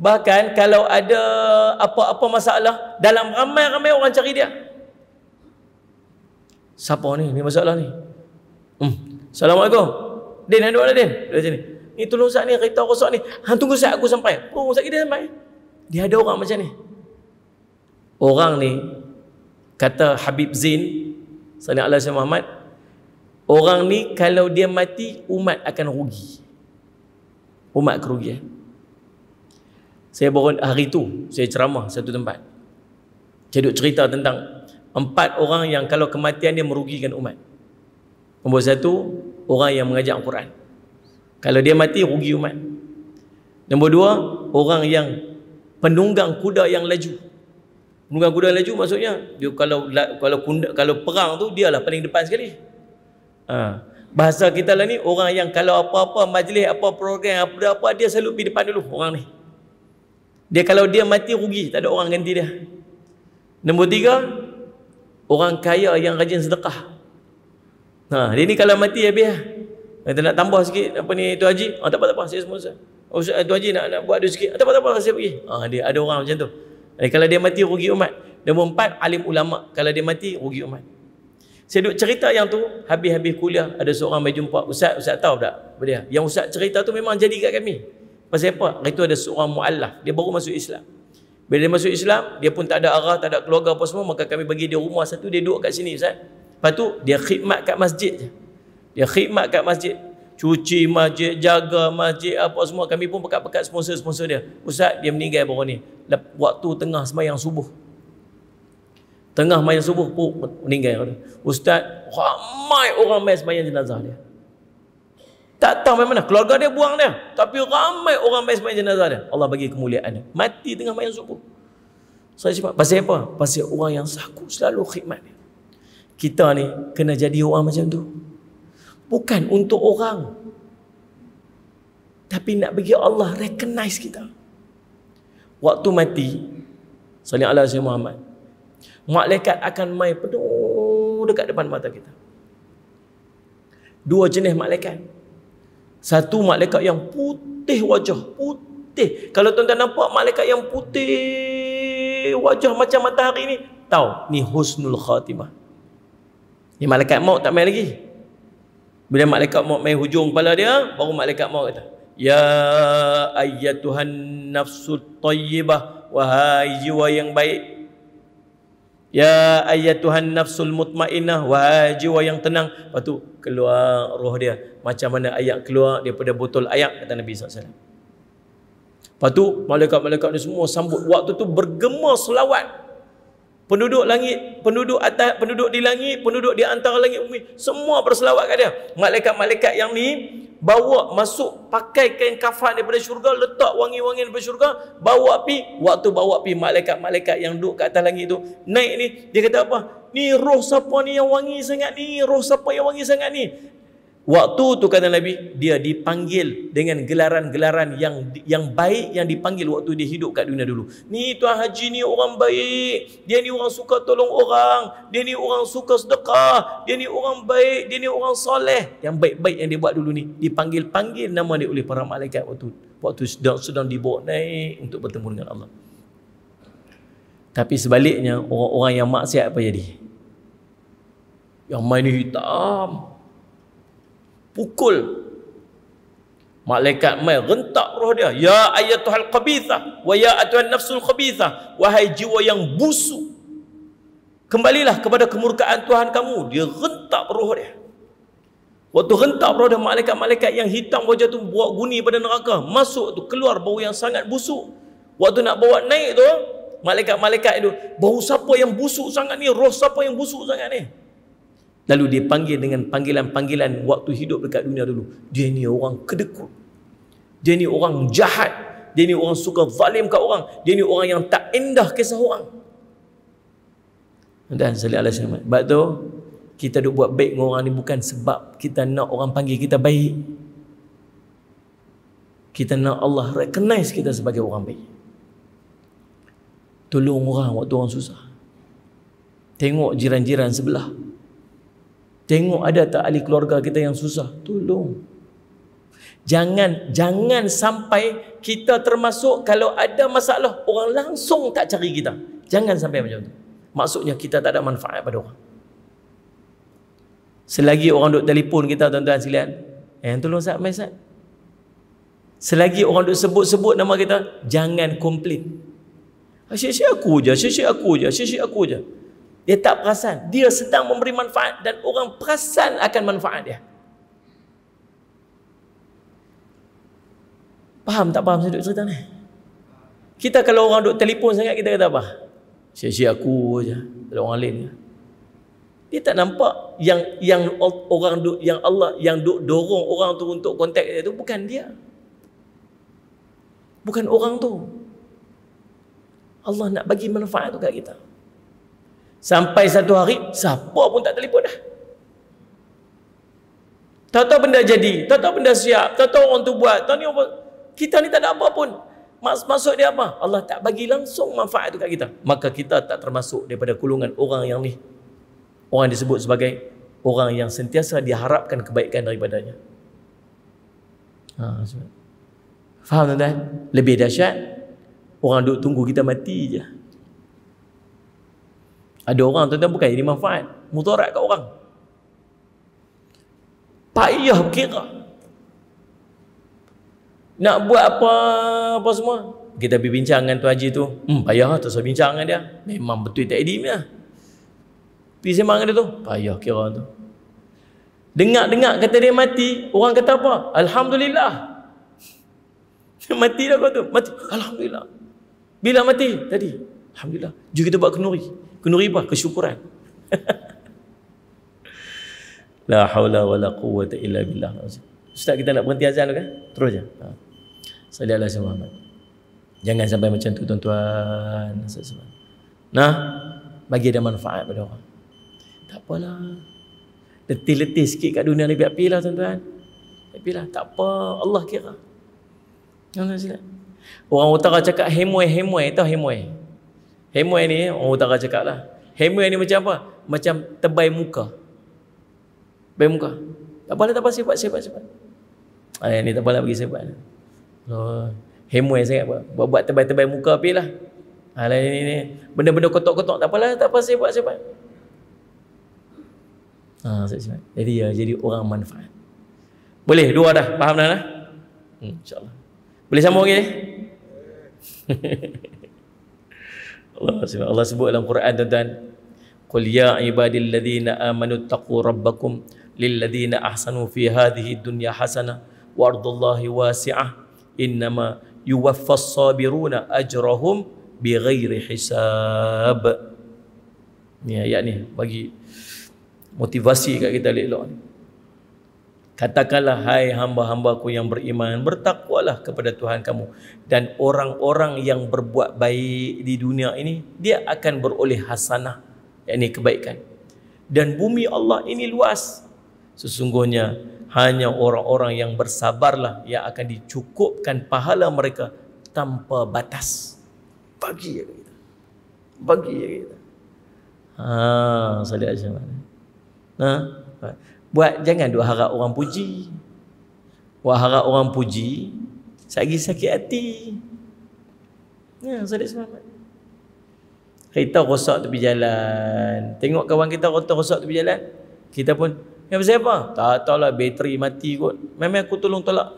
Speaker 1: Bahkan kalau ada apa-apa masalah, dalam ramai-ramai orang cari dia. Siapa ni? ini masalah ni. Hmm. Assalamualaikum. Din, ada Din. Dari sini. Ni tolong Ustaz ni, kereta rosak ni. Hang tunggu Ustaz aku sampai. Oh, Ustaz kita sampai. Dia ada orang macam ni. Orang ni, kata Habib Zain, Sani Allah S.A. Muhammad, orang ni kalau dia mati, umat akan rugi. Umat kerugian. Saya baru hari tu, saya ceramah satu tempat. Saya duk cerita tentang empat orang yang kalau kematian dia merugikan umat. Nombor satu Orang yang mengajak Quran Kalau dia mati rugi umat Nombor dua Orang yang penunggang kuda yang laju Penunggang kuda yang laju maksudnya dia kalau, kalau, kunda, kalau perang tu dia lah paling depan sekali ha. Bahasa kita lah ni Orang yang kalau apa-apa majlis apa program apa apa Dia selalu pergi depan dulu orang ni Dia kalau dia mati rugi Tak ada orang ganti dia Nombor tiga Orang kaya yang rajin sedekah Ha, dia ni kalau mati habis lah. Kata nak tambah sikit apa ni Tu Haji? Ah, tak apa apa, saya semua oh, Ustaz. Ustaz Tu Haji nak nak buat dia sikit. Ah, tak apa apa, saya pergi. Ha, dia ada orang macam tu. Eh, kalau dia mati rugi umat. Dan empat, alim ulama. Kalau dia mati rugi umat. Saya duduk cerita yang tu, habis-habis kuliah ada seorang mai jumpa Ustaz, Ustaz tahu tak? Dia. Yang Ustaz cerita tu memang jadi kat kami. Pasal apa? Hari tu ada seorang muallah dia baru masuk Islam. Bila dia masuk Islam, dia pun tak ada arah, tak ada keluarga apa semua, maka kami bagi dia rumah satu, dia duduk kat sini Ustaz. Lepas tu dia khidmat kat masjid je. Dia khidmat kat masjid. Cuci masjid, jaga masjid apa semua. Kami pun pekat-pekat sponsor-sponsor dia. Ustaz dia meninggal baru ni. Waktu tengah semayang subuh. Tengah main subuh pun meninggal. Ustaz, ramai orang main semayang jenazah dia. Tak tahu mana, keluarga dia buang dia. Tapi ramai orang main semayang jenazah dia. Allah bagi kemuliaan dia. Mati tengah semayang subuh. Saya cakap, pasal apa? Pasal orang yang saku selalu khidmat dia kita ni kena jadi orang macam tu bukan untuk orang tapi nak bagi Allah recognize kita waktu mati salli Allah Sayyid Muhammad malaikat akan mai penuh dekat depan mata kita dua jenis malaikat satu malaikat yang putih wajah putih kalau tuan-tuan nampak malaikat yang putih wajah macam matahari ni tahu ni husnul khatimah Ni malaikat maut tak main lagi. Bila malaikat maut main hujung kepala dia, baru malaikat maut kata, "Ya ayyatuhan nafsut tayyibah, wahai jiwa yang baik." Ya ayyatuhan nafsul mutmainah wahai jiwa yang tenang. Lepas tu keluar roh dia. Macam mana ayat keluar daripada botol ayat kata Nabi SAW. Lepas tu malaikat-malaikat ni semua sambut. Waktu tu bergema selawat Penduduk langit, penduduk atas, penduduk di langit, penduduk di antara langit bumi, semua berselawat kat dia. Malaikat-malaikat yang ni bawa masuk pakai kain kafan daripada syurga, letak wangi-wangi daripada syurga, bawa pi, waktu bawa pi malaikat-malaikat yang duduk kat atas langit tu, naik ni, dia kata apa? Ni roh siapa ni yang wangi sangat ni? Roh siapa yang wangi sangat ni? Waktu tu kata Nabi, dia dipanggil dengan gelaran-gelaran yang yang baik yang dipanggil waktu dia hidup kat dunia dulu. Ni Tuan Haji ni orang baik. Dia ni orang suka tolong orang. Dia ni orang suka sedekah. Dia ni orang baik. Dia ni orang soleh. Yang baik-baik yang dia buat dulu ni. Dipanggil-panggil nama dia oleh para malaikat waktu waktu sedang, sedang dibawa naik untuk bertemu dengan Allah. Tapi sebaliknya, orang-orang yang maksiat apa jadi? Yang main hitam. Hitam pukul malaikat mai rentak roh dia ya ayatul khabithah wa ya atuan nafsul khabithah wahai jiwa yang busuk kembalilah kepada kemurkaan Tuhan kamu dia rentak roh dia waktu rentak roh dia malaikat-malaikat yang hitam wajah tu buat guni pada neraka masuk tu keluar bau yang sangat busuk waktu nak bawa naik tu malaikat-malaikat itu bau siapa yang busuk sangat ni roh siapa yang busuk sangat ni Lalu dia panggil dengan panggilan-panggilan waktu hidup dekat dunia dulu. Dia ni orang kedekut. Dia ni orang jahat. Dia ni orang suka zalim kat orang. Dia ni orang yang tak indah kisah orang. Dan salih Allah SWT. Sebab tu, kita duk buat baik dengan orang ni bukan sebab kita nak orang panggil kita baik. Kita nak Allah recognize kita sebagai orang baik. Tolong orang waktu orang susah. Tengok jiran-jiran sebelah. Tengok ada tak ahli keluarga kita yang susah? Tolong. Jangan jangan sampai kita termasuk kalau ada masalah orang langsung tak cari kita. Jangan sampai macam tu. Maksudnya kita tak ada manfaat pada orang. Selagi orang duk telefon kita tuan-tuan sekalian, eh tolong sat mai sat. Selagi orang duk sebut-sebut nama kita, jangan komplain. Asyik-asyik ah, aku je, asyik-asyik aku je, asyik-asyik aku je. Dia tak perasan. Dia sedang memberi manfaat dan orang perasan akan manfaat dia. Faham tak faham saya cerita ni? Kita kalau orang duduk telefon sangat, kita kata apa? Sia-sia aku saja. Kalau orang lain. Dia tak nampak yang yang orang duk, yang Allah yang duk dorong orang tu untuk kontak dia tu bukan dia. Bukan orang tu. Allah nak bagi manfaat tu kat kita. Sampai satu hari Siapa pun tak telefon dah Tahu-tahu benda jadi Tahu-tahu benda siap Tahu-tahu orang tu buat tahu ni orang, Kita ni tak ada apa pun Masuk dia apa? Allah tak bagi langsung manfaat tu kat kita Maka kita tak termasuk daripada kulungan orang yang ni Orang disebut sebagai Orang yang sentiasa diharapkan kebaikan daripadanya Ha, Faham tuan Lebih dahsyat Orang duduk tunggu kita mati je ada orang tuan-tuan bukan jadi manfaat Mudarat kat orang Payah kira Nak buat apa Apa semua Kita pergi bincang dengan tu. haji tu hmm, Payah lah tersebut bincang dengan dia Memang betul tak edim lah Pergi sembang dengan dia tu Payah kira tu Dengar-dengar kata dia mati Orang kata apa Alhamdulillah *laughs* Mati dah kau tu Mati Alhamdulillah Bila mati Tadi Alhamdulillah Jom kita buat kenuri Kunuriba, kesyukuran. *laughs* La haula wala quwata illa billah. Ustaz kita nak berhenti azan kan? Terus je. Ha. Salatlah sama Muhammad. Jangan sampai macam tu tuan-tuan. Nah, bagi dia manfaat pada orang. Tak apalah. Letih-letih sikit kat dunia ni biar pilah tuan-tuan. Biar tak apa, Allah kira. Jangan silap. Orang utara cakap hemoi hemoi tau hemoi. Hemoi ni orang utara cakap lah. Hemoi ni macam apa? Macam tebai muka. Tebai muka. Tak boleh, tak apa sebab, sebab, sebab. Ay, ah, ni tak boleh bagi sebab. Oh, hemoi sangat apa? Buat, buat tebai-tebai muka api lah. Alah ini, ini. Benda-benda kotak-kotak tak apalah, tak apa sebab, sebab. Ha, sebab, Jadi ya, jadi orang manfaat. Boleh, dua dah. Faham dah lah? Hmm, InsyaAllah. Boleh sambung lagi? Okay? *laughs* Allah sebut, Allah sebut dalam Quran tuan-tuan Qul ya ibadilladzina amanu taqu rabbakum lilladzina ahsanu fi hadhihi dunya hasana wa ardullahi wasi'ah innama yuwaffas sabiruna ajrahum bighairi hisab. Ni ayat ni bagi motivasi kat kita elok-elok ni. Katakanlah hai hamba-hambaku yang beriman Bertakwalah kepada Tuhan kamu Dan orang-orang yang berbuat baik di dunia ini Dia akan beroleh hasanah Yang ini kebaikan Dan bumi Allah ini luas Sesungguhnya hanya orang-orang yang bersabarlah Yang akan dicukupkan pahala mereka Tanpa batas Bagi yang kita Bagi yang kita Haa Salih Aisyah Haa ha? Buat jangan duk harap orang puji. Buat harap orang puji, sakit sakit hati. Ya, sakit semangat. Kita rosak tepi jalan. Tengok kawan kita rotor rosak tepi jalan. Kita pun, ya pasal apa? Tak tahu lah, bateri mati kot. Memang aku tolong tolak.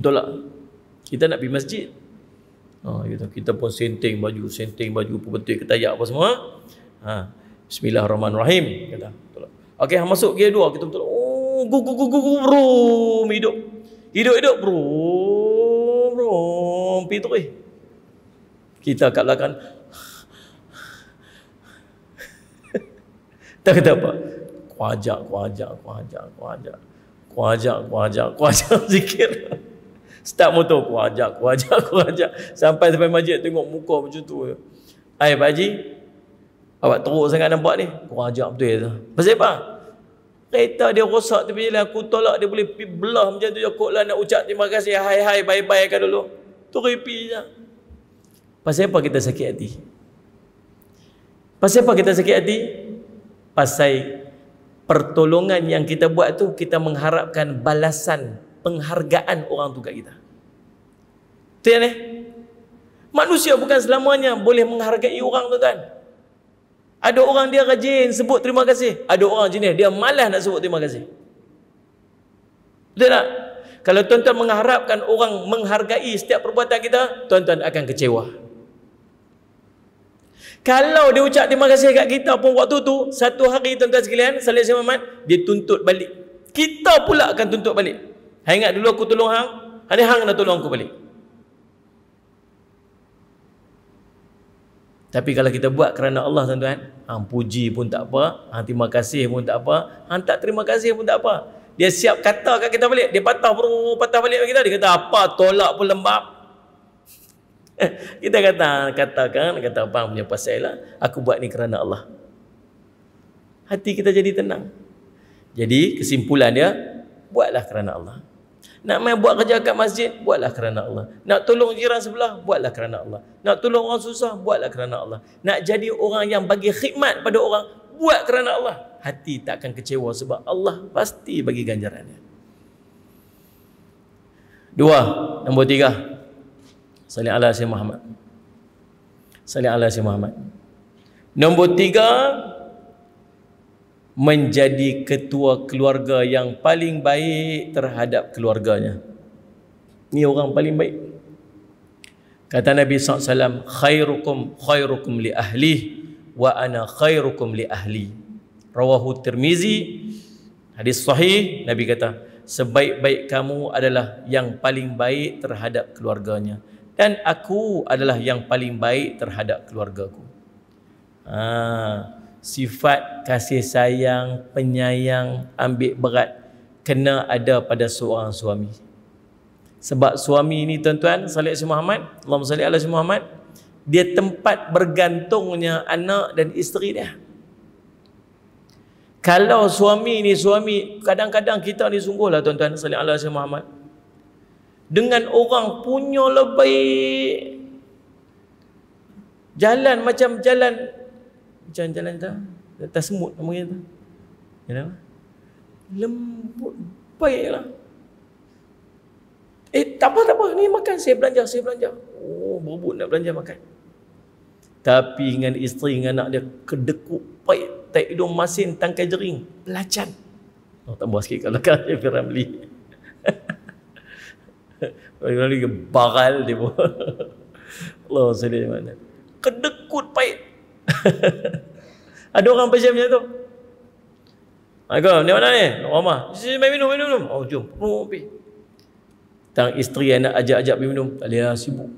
Speaker 1: Tolak. Kita nak pergi masjid. Oh, kita, kita pun senting baju, senting baju, pepetik ketayak apa semua. Ha. Bismillahirrahmanirrahim. Kata, tolak. Okey, hang masuk gear dua kita betul. Oh, gu gu gu gu gu bro, hidup. Hidup hidup bro. Bro, pi tu eh. Kita kat belakang. *laughs* tak kata apa. Ku ajak, ku ajak, ku ajak, ku ajak. Ku ajak, ku ajak, ku ajak *laughs* zikir. Start motor, ku ajak, ku ajak, ku ajak. Sampai sampai masjid tengok muka macam tu. Ayah Pak Haji, Awak teruk sangat nampak ni. Kurang ajak betul tu. Pasal apa? Kereta dia rosak tepi jalan. Aku tolak dia boleh pergi belah macam tu. Aku lah nak ucap terima kasih. Hai hai bye bye kan dulu. Tu repi je. Pasal apa kita sakit hati? Pasal apa kita sakit hati? Pasal pertolongan yang kita buat tu kita mengharapkan balasan penghargaan orang tu kat kita. Tu ni. Manusia bukan selamanya boleh menghargai orang tu kan. Ada orang dia rajin sebut terima kasih. Ada orang jenis dia malas nak sebut terima kasih. Betul tak? Kalau tuan-tuan mengharapkan orang menghargai setiap perbuatan kita, tuan-tuan akan kecewa. Kalau dia ucap terima kasih kat kita pun waktu tu, satu hari tuan-tuan sekalian, Salih Muhammad, dia tuntut balik. Kita pula akan tuntut balik. Hai ingat dulu aku tolong hang, hari hang nak tolong aku balik. Tapi kalau kita buat kerana Allah tuan-tuan, hang puji pun tak apa, hang terima kasih pun tak apa, hang tak terima kasih pun tak apa. Dia siap kata kat kita balik, dia patah bro, patah balik kat kita, dia kata apa tolak pun lembab. *laughs* kita kata katakan kata apa punya pasal lah, aku buat ni kerana Allah. Hati kita jadi tenang. Jadi kesimpulan dia buatlah kerana Allah. Nak main buat kerja kat masjid, buatlah kerana Allah. Nak tolong jiran sebelah, buatlah kerana Allah. Nak tolong orang susah, buatlah kerana Allah. Nak jadi orang yang bagi khidmat pada orang, buat kerana Allah. Hati tak akan kecewa sebab Allah pasti bagi ganjarannya. Dua, nombor tiga. Salih Allah si Muhammad. Salih Allah si Muhammad. Nombor tiga, menjadi ketua keluarga yang paling baik terhadap keluarganya. Ini orang paling baik. Kata Nabi SAW, khairukum khairukum li ahli wa ana khairukum li ahli. Rawahu Tirmizi, hadis sahih, Nabi kata, sebaik-baik kamu adalah yang paling baik terhadap keluarganya. Dan aku adalah yang paling baik terhadap keluargaku. Haa. Ah sifat kasih sayang, penyayang, ambil berat kena ada pada seorang suami. Sebab suami ini tuan-tuan, Salih Muhammad, Allahumma salli ala Muhammad, dia tempat bergantungnya anak dan isteri dia. Kalau suami ni suami, kadang-kadang kita ni sungguhlah tuan-tuan, Salih ala Muhammad. Dengan orang punya lebih jalan macam jalan jalan-jalan tu tak semut nama dia tu kenapa lembut baik lah. eh tak apa tak apa ni makan saya belanja saya belanja oh berebut nak belanja makan tapi dengan isteri dengan anak dia kedekut, baik tak hidung masin tangkai jering pelacan oh, tambah sikit kalau kan dia pernah beli Lalu dia baral dia pun *laughs* Allah SWT Kedekut baik. *laughs* Ada orang Persia macam tu. Aku, ni mana ni? Mama, sini main minum, main minum. Oh, jom. Oh, pergi. Tang isteri yang nak ajak-ajak pergi minum. Tak boleh lah, sibuk.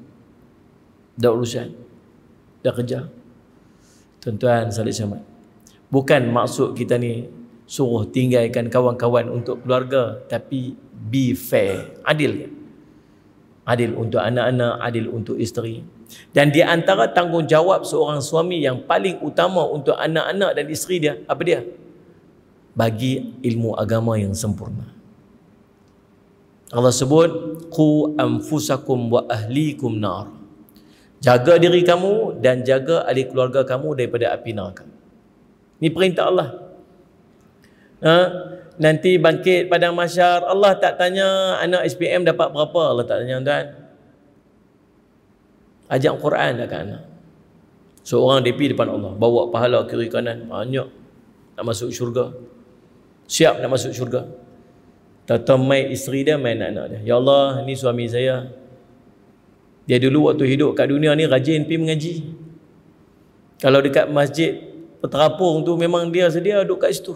Speaker 1: Dah urusan. Dah kerja. Tuan-tuan, salib syamat. Bukan maksud kita ni suruh tinggalkan kawan-kawan untuk keluarga. Tapi, be fair. Adil kan? adil untuk anak-anak, adil untuk isteri. Dan di antara tanggungjawab seorang suami yang paling utama untuk anak-anak dan isteri dia, apa dia? Bagi ilmu agama yang sempurna. Allah sebut, Ku anfusakum wa ahlikum nar. Jaga diri kamu dan jaga ahli keluarga kamu daripada api neraka. Ini perintah Allah. Ha? nanti bangkit padang masyar Allah tak tanya anak SPM dapat berapa Allah tak tanya tuan ajak Quran dah kan anak seorang depi depan Allah bawa pahala kiri kanan banyak nak masuk syurga siap nak masuk syurga tata mai isteri dia mai anak, anak dia ya Allah ni suami saya dia dulu waktu hidup kat dunia ni rajin pergi mengaji kalau dekat masjid terapung tu memang dia sedia duduk kat situ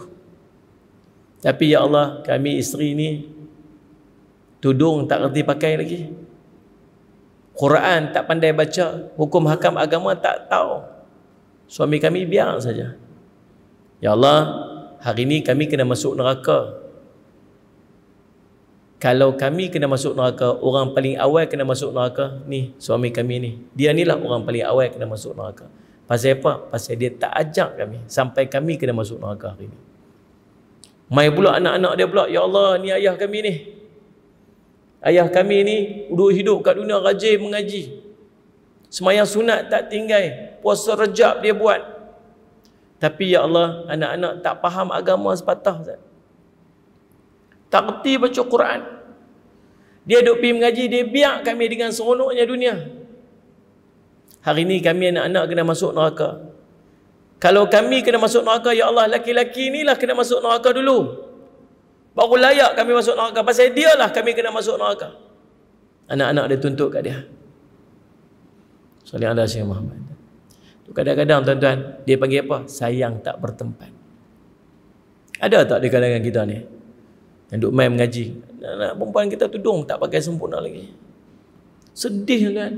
Speaker 1: tapi ya Allah, kami isteri ni tudung tak reti pakai lagi. Quran tak pandai baca, hukum hakam agama tak tahu. Suami kami biar saja. Ya Allah, hari ini kami kena masuk neraka. Kalau kami kena masuk neraka, orang paling awal kena masuk neraka ni suami kami ni. Dia ni lah orang paling awal kena masuk neraka. Pasal apa? Pasal dia tak ajak kami sampai kami kena masuk neraka hari ini. Mai pula anak-anak dia pula, Ya Allah, ni ayah kami ni. Ayah kami ni, dua hidup kat dunia rajin mengaji. Semayang sunat tak tinggai. Puasa rejab dia buat. Tapi Ya Allah, anak-anak tak faham agama sepatah. Tak kerti baca Quran. Dia duk pergi mengaji, dia biar kami dengan seronoknya dunia. Hari ni kami anak-anak kena masuk neraka. Kalau kami kena masuk neraka, Ya Allah, laki-laki inilah kena masuk neraka dulu. Baru layak kami masuk neraka. Pasal lah kami kena masuk neraka. Anak-anak dia tuntut kat dia. Salih Allah Syekh Muhammad. Tu kadang-kadang tuan-tuan, dia panggil apa? Sayang tak bertempat. Ada tak di kalangan kita ni? Yang duduk main mengaji. Anak-anak perempuan kita tudung tak pakai sempurna lagi. Sedih kan?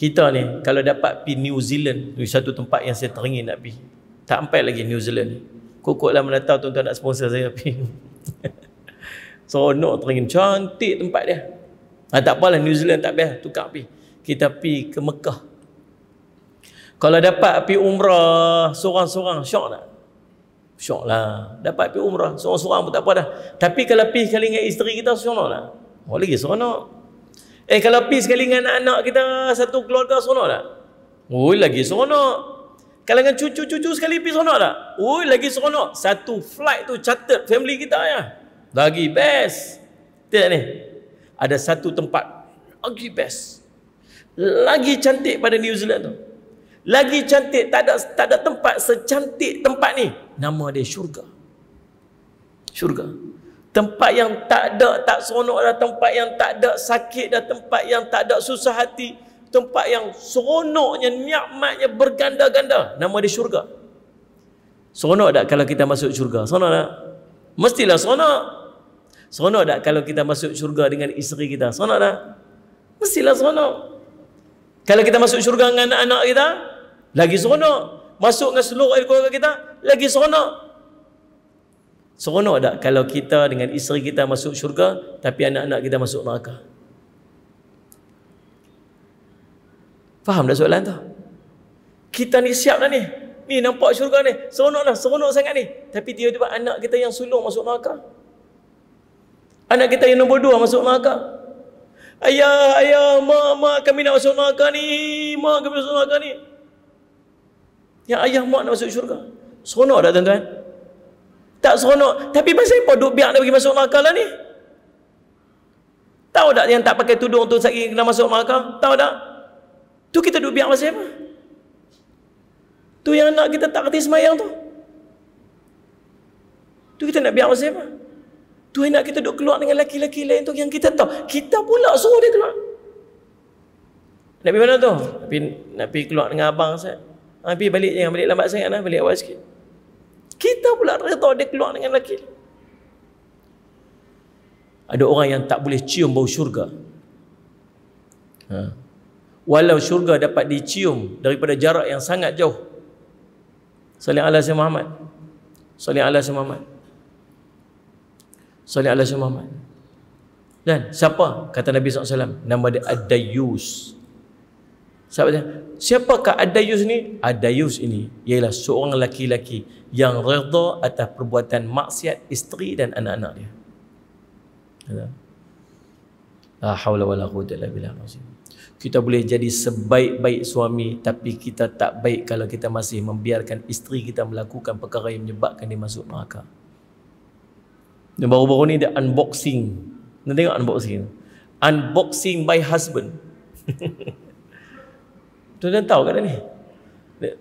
Speaker 1: kita ni kalau dapat pi New Zealand tu satu tempat yang saya teringin nak pi tak sampai lagi New Zealand kokok lama datang tuan-tuan nak sponsor saya *laughs* pi Sono teringin cantik tempat dia ha, tak apalah New Zealand tak payah tukar pi kita pi ke Mekah kalau dapat pi umrah seorang-seorang syok tak syok lah dapat pi umrah seorang-seorang pun tak apa dah tapi kalau pi sekali dengan isteri kita seronok tak oh, lagi seronok Eh kalau pergi sekali dengan anak-anak kita satu keluarga seronok tak? Oh lagi seronok. Kalau dengan cucu-cucu sekali pergi seronok tak? Oh lagi seronok. Satu flight tu chartered family kita ya. Lagi best. Tengok ni. Ada satu tempat lagi best. Lagi cantik pada New Zealand tu. Lagi cantik tak ada tak ada tempat secantik tempat ni. Nama dia syurga. Syurga. Tempat yang tak ada, tak seronok dah. Tempat yang tak ada, sakit dah. Tempat yang tak ada, susah hati. Tempat yang seronoknya, nikmatnya berganda-ganda. Nama dia syurga. Seronok tak kalau kita masuk syurga? Seronok tak? Mestilah seronok. Seronok tak kalau kita masuk syurga dengan isteri kita? Seronok tak? Mestilah seronok. Kalau kita masuk syurga dengan anak-anak kita, lagi seronok. Masuk dengan seluruh keluarga kita, lagi seronok. Seronok tak kalau kita dengan isteri kita masuk syurga tapi anak-anak kita masuk neraka? Faham dah soalan tu? Kita ni siap dah ni. Ni nampak syurga ni. Seronok lah, Seronok sangat ni. Tapi tiba-tiba anak kita yang sulung masuk neraka. Anak kita yang nombor dua masuk neraka. Ayah, ayah, mak, mak kami nak masuk neraka ni. Mak kami nak masuk neraka ni. Yang ayah, mak nak masuk syurga. Seronok dah tuan-tuan? Tak seronok. Tapi pasal apa duk biar dia pergi masuk neraka lah ni? Tahu tak yang tak pakai tudung tu sakit kena masuk neraka? Tahu tak? Tu kita duk biar pasal apa? Tu yang nak kita tak kerti semayang tu? Tu kita nak biar pasal apa? Tu yang nak kita duk keluar dengan lelaki-lelaki lain tu yang kita tahu. Kita pula suruh dia keluar. Nak pergi mana tu? Nak pergi, nak pergi keluar dengan abang saya. Ah, ha, pergi balik, jangan balik lambat sangat lah. Balik awal sikit. Kita pula redha dia keluar dengan lelaki. Ada orang yang tak boleh cium bau syurga. Ha. Walau syurga dapat dicium daripada jarak yang sangat jauh. Salih Allah Sayyid Muhammad. Salih Allah Sayyid Muhammad. Salih Allah Sayyid Muhammad. Dan siapa? Kata Nabi SAW. Nama dia Adayus. Siapa dia? Siapakah ad ni? Adayus ini ialah seorang lelaki-lelaki yang redha atas perbuatan maksiat isteri dan anak-anak dia. La haula wala quwwata illa billah. Kita boleh jadi sebaik-baik suami tapi kita tak baik kalau kita masih membiarkan isteri kita melakukan perkara yang menyebabkan dia masuk neraka. Dan baru-baru ni dia unboxing. Nanti tengok unboxing. Unboxing by husband. *laughs* Tuan-tuan tahu kan ni?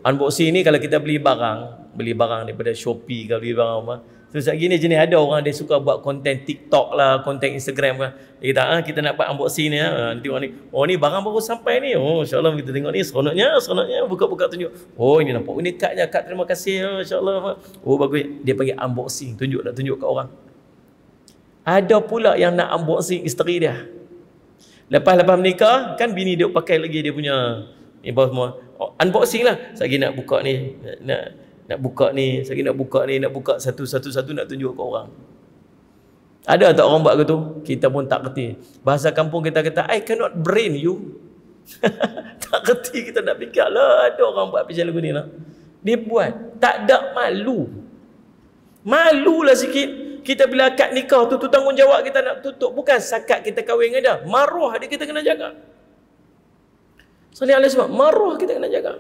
Speaker 1: Unboxing ni kalau kita beli barang, beli barang daripada Shopee ke beli barang apa. So sebab gini jenis ada orang dia suka buat konten TikTok lah, konten Instagram lah Dia kata, ah, kita nak buat unboxing ni. Ah. ah. Nanti orang ni, oh ni barang baru sampai ni. Oh insyaAllah kita tengok ni seronoknya, seronoknya. Buka-buka tunjuk. Oh ini nampak ini kad je. Kad terima kasih. Oh, InsyaAllah. Ah. Oh bagus. Dia panggil unboxing. Tunjuk nak tunjuk kat orang. Ada pula yang nak unboxing isteri dia. Lepas-lepas menikah, kan bini dia pakai lagi dia punya. Ni bawah semua. Oh, unboxing lah. Saya lagi nak buka ni. Nak, nak nak buka ni, saya nak buka ni, nak buka satu-satu-satu nak tunjuk ke orang. Ada tak orang buat gitu? Kita pun tak kerti. Bahasa kampung kita kata, I cannot brain you. *laughs* tak kerti kita nak fikir lah, ada orang buat pisau lagu ni lah. Dia buat. Tak ada malu. Malu lah sikit. Kita bila akad nikah tu, tu tanggungjawab kita nak tutup. Bukan sakat kita kahwin dengan dia. Maruah dia kita kena jaga. Salih Allah sebab maruah kita kena jaga.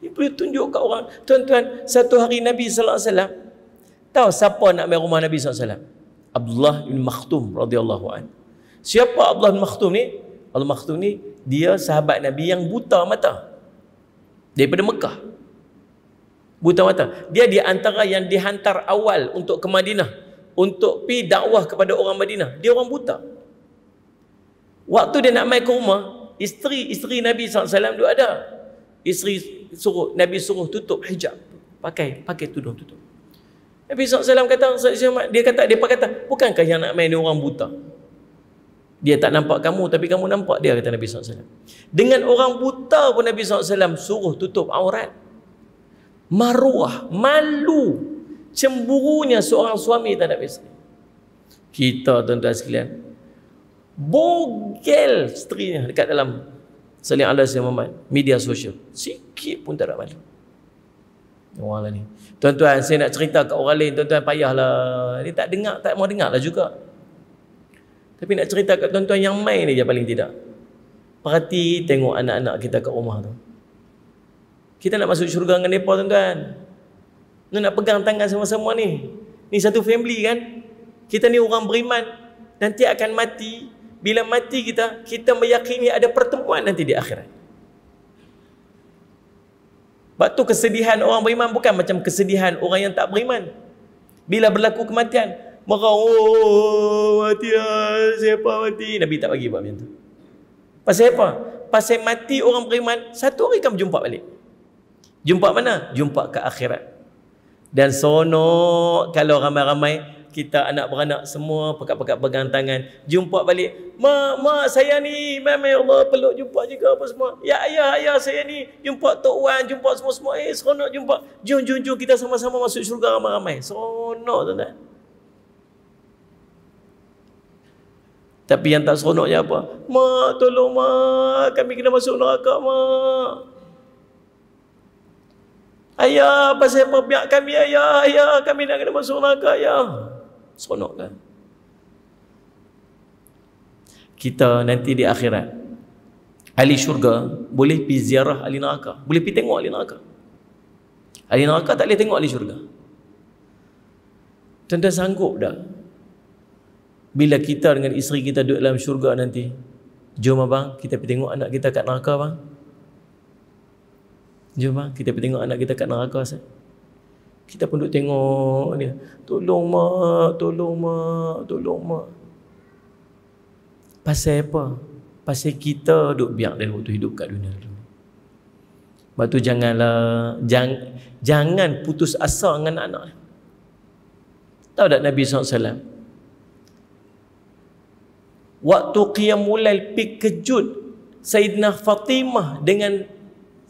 Speaker 1: Dia boleh tunjuk kat orang. Tuan-tuan, satu hari Nabi sallallahu alaihi wasallam tahu siapa nak mai rumah Nabi sallallahu alaihi wasallam? Abdullah bin Makhtum radhiyallahu an. Siapa Abdullah bin Makhtum ni? Abdullah Makhtum ni dia sahabat Nabi yang buta mata. Daripada Mekah. Buta mata. Dia di antara yang dihantar awal untuk ke Madinah untuk pi dakwah kepada orang Madinah. Dia orang buta. Waktu dia nak mai ke rumah, isteri-isteri Nabi SAW alaihi wasallam ada isteri suruh Nabi suruh tutup hijab pakai pakai tudung tutup Nabi SAW kata dia kata dia pakai kata bukankah yang nak main dia orang buta dia tak nampak kamu tapi kamu nampak dia kata Nabi SAW dengan orang buta pun Nabi SAW suruh tutup aurat maruah malu cemburunya seorang suami terhadap isteri kita tuan-tuan sekalian bogel isterinya dekat dalam saling alas dengan Muhammad media sosial sikit pun tak ada malu orang lah ni tuan-tuan saya nak cerita kat orang lain tuan-tuan payahlah ni tak dengar tak mau dengar lah juga tapi nak cerita kat tuan-tuan yang main ni je paling tidak perhati tengok anak-anak kita kat rumah tu kita nak masuk syurga dengan mereka tuan-tuan ni nak pegang tangan sama-sama ni ni satu family kan kita ni orang beriman nanti akan mati bila mati kita kita meyakini ada pertemuan nanti di akhirat sebab tu kesedihan orang beriman bukan macam kesedihan orang yang tak beriman bila berlaku kematian mereka oh, oh, oh mati lah siapa mati Nabi tak bagi buat macam tu pasal apa? pasal mati orang beriman satu hari kan jumpa balik jumpa mana? jumpa ke akhirat dan sonok kalau ramai-ramai kita anak-beranak semua pekat-pekat pegang tangan jumpa balik mak mak saya ni mama ya Allah peluk jumpa juga apa semua ya ayah ayah saya ni jumpa tok wan jumpa semua-semua eh seronok jumpa jun jun jun kita sama-sama masuk syurga ramai-ramai seronok tuan-tuan Tapi yang tak seronoknya apa? Mak, tolong mak. Kami kena masuk neraka, mak. Ayah, pasal apa pihak kami, ayah. Ayah, kami nak kena masuk neraka, ayah. Seronok kan? Kita nanti di akhirat Ahli syurga boleh pergi ziarah ahli neraka Boleh pergi tengok ahli neraka Ahli neraka tak boleh tengok ahli syurga Tentang sanggup dah Bila kita dengan isteri kita duduk dalam syurga nanti Jom abang, kita pergi tengok anak kita kat neraka bang Jom bang, kita pergi tengok anak kita kat neraka saya kita pun duk tengok dia tolong mak tolong mak tolong mak pasal apa pasal kita duk biar dalam waktu hidup kat dunia tu sebab tu janganlah jang, jangan putus asa dengan anak tahu tak Nabi SAW waktu qiyamulail pik kejut Sayyidina Fatimah dengan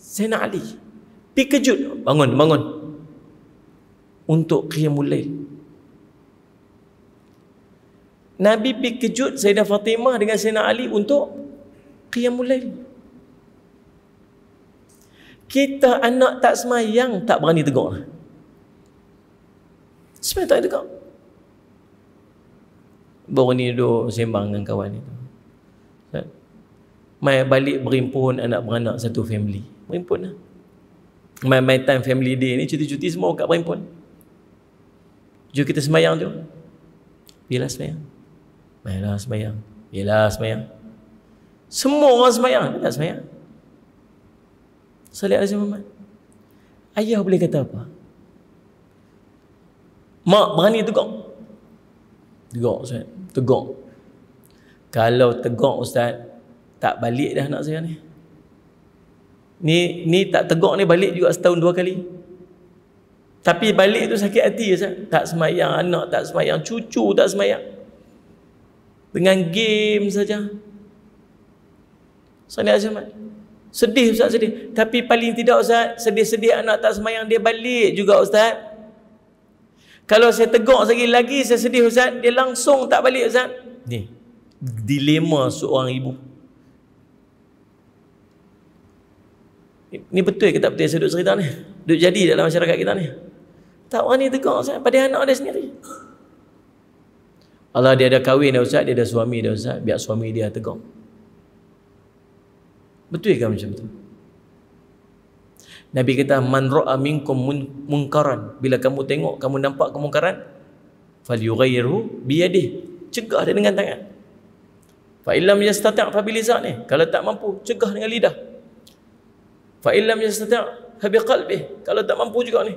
Speaker 1: Sayyidina Ali pik kejut bangun bangun untuk qiyamulail Nabi pergi kejut Sayyidah Fatimah dengan Sayyidah Ali untuk qiyamulail kita anak tak semayang tak berani tegur semayang tak tegur baru ni duduk sembang dengan kawan ni mai balik berimpun anak-beranak satu family berimpun lah mai time family day ni cuti-cuti semua kat berimpun Jom kita sembahyang jom. Bila sembahyang? Bila sembahyang? Bila sembahyang? Semua orang sembahyang. Bila sembahyang? Salih Aziz Muhammad. Ayah boleh kata apa? Mak berani tegak. Tegak Ustaz. Tegak. Kalau tegak Ustaz, tak balik dah anak saya ni. Ni ni tak tegak ni balik juga setahun dua kali. Tapi balik tu sakit hati saya. Tak semayang anak, tak semayang cucu, tak semayang. Dengan game saja. Sani Azimat. Sedih Ustaz sedih. Tapi paling tidak Ustaz, sedih-sedih anak tak semayang dia balik juga Ustaz. Kalau saya tegur lagi, lagi saya sedih Ustaz, dia langsung tak balik Ustaz. Ni, dilema seorang ibu. Ni betul ke tak betul saya duduk cerita ni? Duduk jadi dalam masyarakat kita ni? Tak wani tegur Ustaz pada anak dia sendiri. Allah dia ada kahwin dah Ustaz, dia ada suami dah Ustaz, biar suami dia tegur. Betul ke macam tu? Nabi kata man ra'a minkum munkaran bila kamu tengok kamu nampak kemungkaran fal yughayyiru bi yadihi cegah dia dengan tangan fa illam yastati' fa bilisan ni kalau tak mampu cegah dengan lidah fa illam yastati' fa biqalbi kalau tak mampu juga ni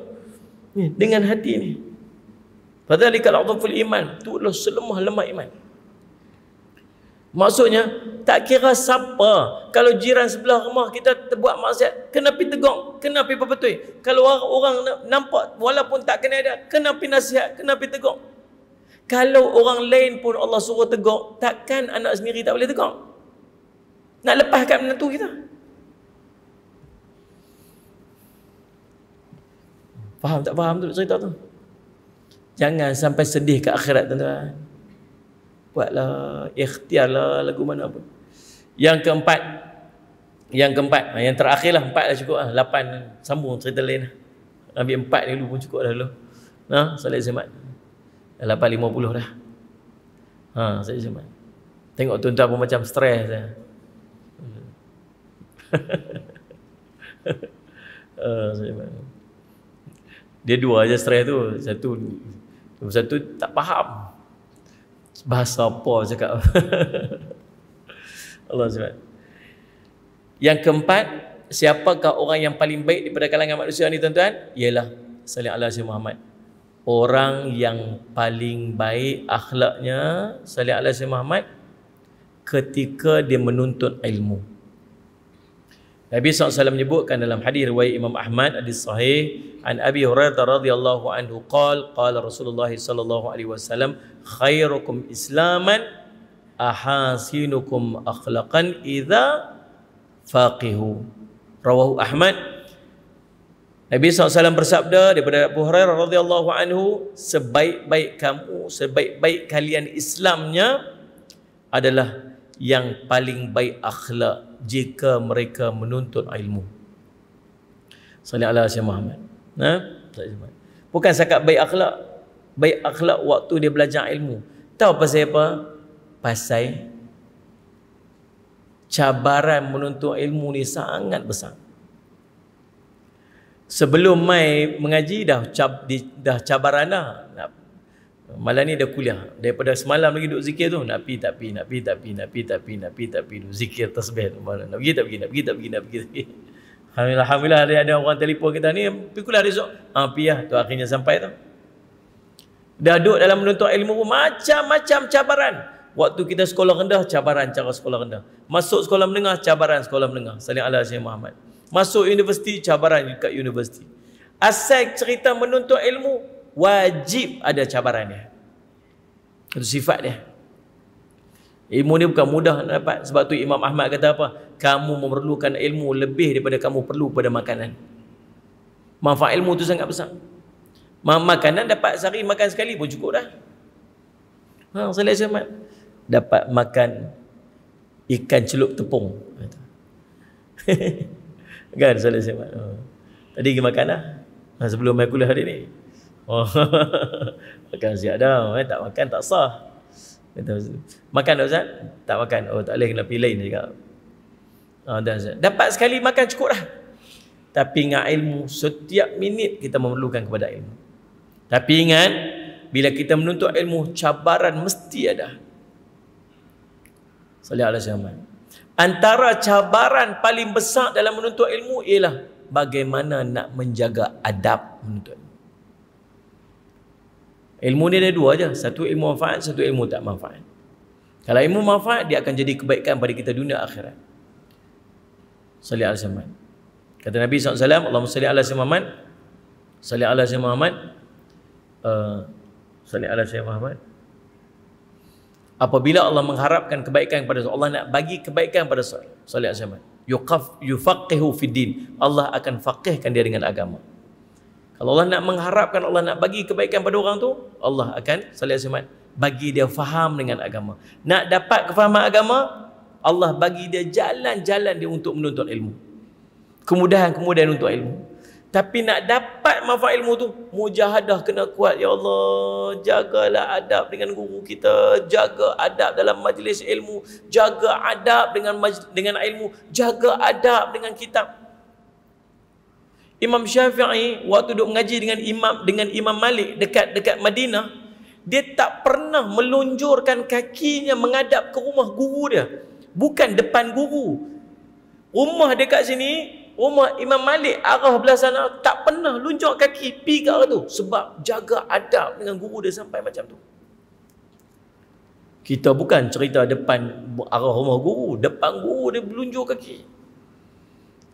Speaker 1: ni dengan hati ni fadzalikal adhful iman tu adalah selemah lemah iman maksudnya tak kira siapa kalau jiran sebelah rumah kita buat maksiat kena pi tegur kena pi perbetul kalau orang, orang nampak walaupun tak kena ada kena pi nasihat kena pi tegur kalau orang lain pun Allah suruh tegur takkan anak sendiri tak boleh tegur nak lepaskan benda tu kita Faham tak faham tu cerita tu? Jangan sampai sedih ke akhirat tuan-tuan. Buatlah ikhtiarlah lagu mana pun. Yang keempat. Yang keempat. Ha, yang terakhir lah. Empat lah cukup lah. Lapan. Sambung cerita lain lah. Ambil empat ni dulu pun cukup dah dulu. Nah, ha? Salih Zimat. Lapan lima puluh dah. Ha, Salih Zimat. Tengok tuan-tuan pun macam stres lah. Uh, Salih Zimat. Dia dua aja stres tu. Satu satu tak faham. Bahasa apa cakap. *laughs* Allah SWT. Yang keempat, siapakah orang yang paling baik daripada kalangan manusia ni tuan-tuan? Ialah Salih Allah Syed Muhammad. Orang yang paling baik akhlaknya Salih Allah Syed Muhammad ketika dia menuntut ilmu. Nabi SAW menyebutkan dalam hadis riwayat Imam Ahmad hadis sahih an Abi Hurairah radhiyallahu anhu qal qala Rasulullah sallallahu alaihi wasallam khairukum islaman ahasinukum akhlaqan idza faqihu rawahu Ahmad Nabi SAW bersabda daripada Abu Hurairah radhiyallahu anhu sebaik-baik kamu sebaik-baik kalian Islamnya adalah yang paling baik akhlak jika mereka menuntut ilmu. Salih ala Syed Muhammad. Ha? Bukan sekat baik akhlak. Baik akhlak waktu dia belajar ilmu. Tahu pasal apa? Pasal cabaran menuntut ilmu ni sangat besar. Sebelum mai mengaji dah cap, dah cabaran dah. Malam ni dia kuliah. Daripada semalam lagi duduk zikir tu, nak pergi tak pergi, nak pergi tak pergi, nak pergi tak pergi, nak pergi tak pergi, duduk zikir tasbih tu. Mana? Nak pergi tak pergi, nak pergi tak pergi, nak pergi tak pergi. *laughs* Alhamdulillah, ada, ada orang telefon kita ni, pergi kuliah esok. Ha, pergi lah. Tu akhirnya sampai tu. Dah duduk dalam menuntut ilmu pun macam-macam cabaran. Waktu kita sekolah rendah, cabaran cara sekolah rendah. Masuk sekolah menengah, cabaran sekolah menengah. Salim Allah, Syed Muhammad. Masuk universiti, cabaran dekat universiti. Asal cerita menuntut ilmu, wajib ada cabarannya. Itu sifat dia. Ilmu ni bukan mudah nak dapat. Sebab tu Imam Ahmad kata apa? Kamu memerlukan ilmu lebih daripada kamu perlu pada makanan. Manfaat ilmu tu sangat besar. Makanan dapat sehari makan sekali pun cukup dah. Ha, saya lihat Dapat makan ikan celup tepung. *laughs* kan saya ha. lihat Tadi pergi makan lah. Sebelum main kuliah hari ni. Oh, *laughs* makan nasi dah. eh? tak makan tak sah makan tak Ustaz? tak makan oh tak boleh kena pilih ni juga oh, dan, dapat sekali makan cukup lah tapi ingat ilmu setiap minit kita memerlukan kepada ilmu tapi ingat bila kita menuntut ilmu cabaran mesti ada Salih Allah Syahman antara cabaran paling besar dalam menuntut ilmu ialah bagaimana nak menjaga adab menuntut ilmu Ilmu ni ada dua aja. Satu ilmu manfaat, satu ilmu tak manfaat. Kalau ilmu manfaat, dia akan jadi kebaikan pada kita dunia akhirat. Salih ala zaman. Kata Nabi SAW, Allahumma salih ala zaman. Eh, salih ala zaman. Uh, salih ala zaman. Apabila Allah mengharapkan kebaikan kepada seorang, Allah nak bagi kebaikan kepada seorang. Salih ala zaman. Yufaqihu fiddin. Allah akan faqihkan dia dengan agama. Kalau Allah nak mengharapkan Allah nak bagi kebaikan pada orang tu, Allah akan salih simat bagi dia faham dengan agama. Nak dapat kefahaman agama, Allah bagi dia jalan-jalan dia untuk menuntut ilmu. Kemudahan-kemudahan untuk ilmu. Tapi nak dapat manfaat ilmu tu, mujahadah kena kuat. Ya Allah, jagalah adab dengan guru kita. Jaga adab dalam majlis ilmu. Jaga adab dengan majlis, dengan ilmu. Jaga adab dengan kitab. Imam Syafi'i waktu duduk mengaji dengan Imam dengan Imam Malik dekat dekat Madinah, dia tak pernah melunjurkan kakinya menghadap ke rumah guru dia. Bukan depan guru. Rumah dekat sini, rumah Imam Malik arah belah sana tak pernah luncur kaki pi ke arah tu sebab jaga adab dengan guru dia sampai macam tu. Kita bukan cerita depan arah rumah guru, depan guru dia meluncur kaki.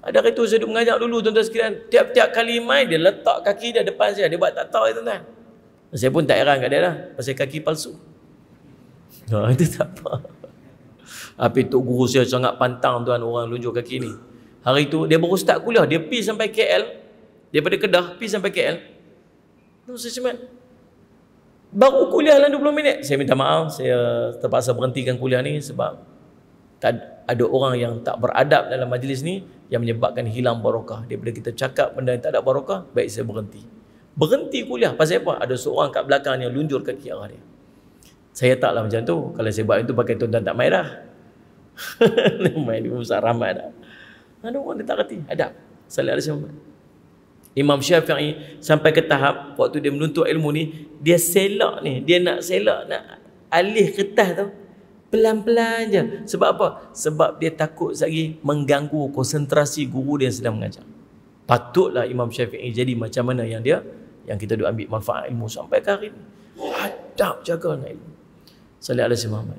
Speaker 1: Ada hari tu saya duduk mengajak dulu tuan-tuan sekalian. Tiap-tiap kali main dia letak kaki dia depan saya. Dia buat tak tahu itu tuan. Saya pun tak heran kat dia lah. Pasal kaki palsu. Ha, nah, *laughs* itu tak apa. Tapi Tok Guru saya sangat pantang tuan orang lunjuk kaki ni. Hari tu dia baru start kuliah. Dia pergi sampai KL. Daripada Kedah pergi sampai KL. Tuan saya cuman. Baru kuliah dalam 20 minit. Saya minta maaf. Saya terpaksa berhentikan kuliah ni sebab tak ada orang yang tak beradab dalam majlis ni yang menyebabkan hilang barakah daripada kita cakap benda yang tak ada barokah. baik saya berhenti berhenti kuliah pasal apa ada seorang kat belakang yang lunjur kaki arah dia saya taklah macam tu kalau saya buat itu pakai tuan-tuan tak main dah *laughs* main di pusat ramai dah ada orang dia tak kerti Ada. salih ada siapa Imam Syafi'i sampai ke tahap waktu dia menuntut ilmu ni dia selak ni dia nak selak nak alih kertas tu Pelan-pelan je. Sebab apa? Sebab dia takut lagi mengganggu konsentrasi guru dia yang sedang mengajar. Patutlah Imam Syafi'i jadi macam mana yang dia yang kita duk ambil manfaat ilmu sampai ke hari ini. Hadap jaga nak ilmu. Salih ala si Muhammad.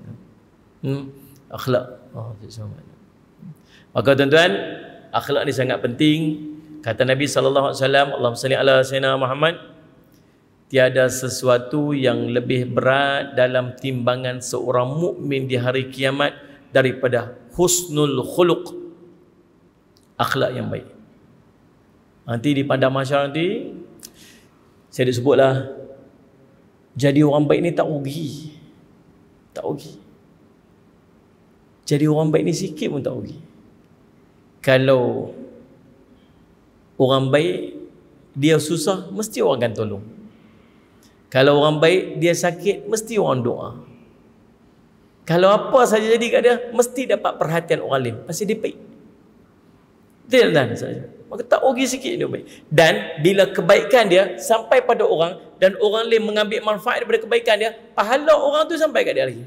Speaker 1: Hmm? Akhlak. Oh, ah, si Maka tuan-tuan, akhlak ni sangat penting. Kata Nabi SAW, Allah salli Allah Sayyidina Muhammad tiada sesuatu yang lebih berat dalam timbangan seorang mukmin di hari kiamat daripada husnul khuluq akhlak yang baik nanti di pandang mahsyar nanti saya dah sebutlah jadi orang baik ni tak ugi, tak ugi. jadi orang baik ni sikit pun tak ugi. kalau orang baik dia susah mesti orang akan tolong kalau orang baik dia sakit mesti orang doa. Kalau apa saja jadi kat dia mesti dapat perhatian orang lain pasal dia baik. Betul kan? Maka tak rugi sikit dia baik. Dan bila kebaikan dia sampai pada orang dan orang lain mengambil manfaat daripada kebaikan dia, pahala orang tu sampai kat dia lagi.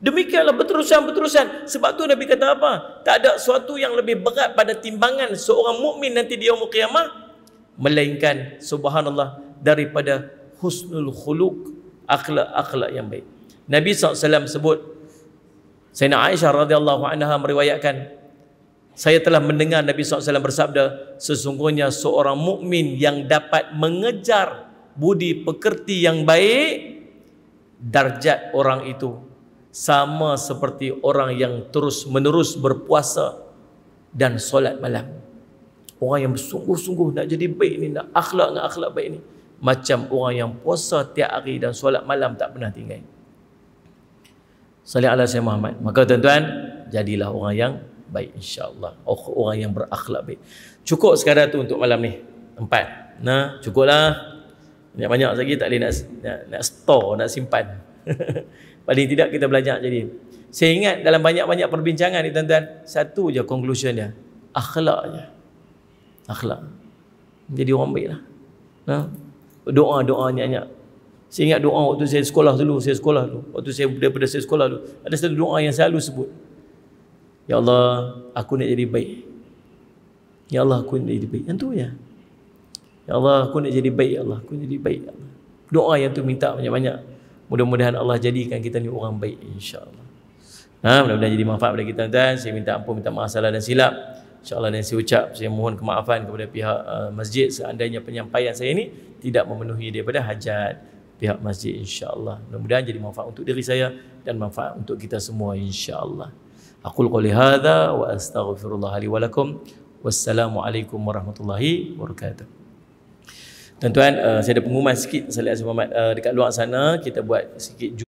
Speaker 1: Demikianlah berterusan-berterusan. Sebab tu Nabi kata apa? Tak ada sesuatu yang lebih berat pada timbangan seorang mukmin nanti dia yaumul melainkan subhanallah daripada husnul khuluq akhlak-akhlak yang baik. Nabi SAW sebut Sayyidina Aisyah radhiyallahu anha meriwayatkan saya telah mendengar Nabi SAW bersabda sesungguhnya seorang mukmin yang dapat mengejar budi pekerti yang baik darjat orang itu sama seperti orang yang terus menerus berpuasa dan solat malam orang yang bersungguh-sungguh nak jadi baik ni nak akhlak dengan akhlak baik ni macam orang yang puasa tiap hari dan solat malam tak pernah tinggal. Salih ala saya Muhammad. Maka tuan-tuan, jadilah orang yang baik insyaAllah. Oh, orang yang berakhlak baik. Cukup sekadar tu untuk malam ni. Empat. Nah, cukuplah. Banyak-banyak lagi tak boleh nak, nak, nak store, nak simpan. *laughs* Paling tidak kita belajar jadi. Saya ingat dalam banyak-banyak perbincangan ni tuan-tuan, satu je conclusion dia. Akhlak Akhlak. Jadi orang baik lah. Nah doa doa banyak-banyak. Saya ingat doa waktu saya sekolah dulu, saya sekolah dulu. Waktu saya daripada saya sekolah dulu, ada satu doa yang saya selalu sebut. Ya Allah, aku nak jadi baik. Ya Allah, aku nak jadi baik. Yang tu ya. Ya Allah, aku nak jadi baik, ya Allah, aku nak jadi baik. Ya Doa yang tu minta banyak-banyak. Mudah-mudahan Allah jadikan kita ni orang baik insya-Allah. Ha, mudah-mudahan jadi manfaat bagi kita tuan-tuan. Saya minta ampun, minta maaf salah dan silap. InsyaAllah yang saya ucap, saya mohon kemaafan kepada pihak uh, masjid seandainya penyampaian saya ini tidak memenuhi daripada hajat pihak masjid insyaAllah. Mudah-mudahan jadi manfaat untuk diri saya dan manfaat untuk kita semua insyaAllah. Aku lukuli hadha wa astaghfirullah li walakum. Wassalamualaikum warahmatullahi wabarakatuh. Tuan-tuan, uh, saya ada pengumuman sikit. Saya lihat uh, dekat luar sana, kita buat sikit juga.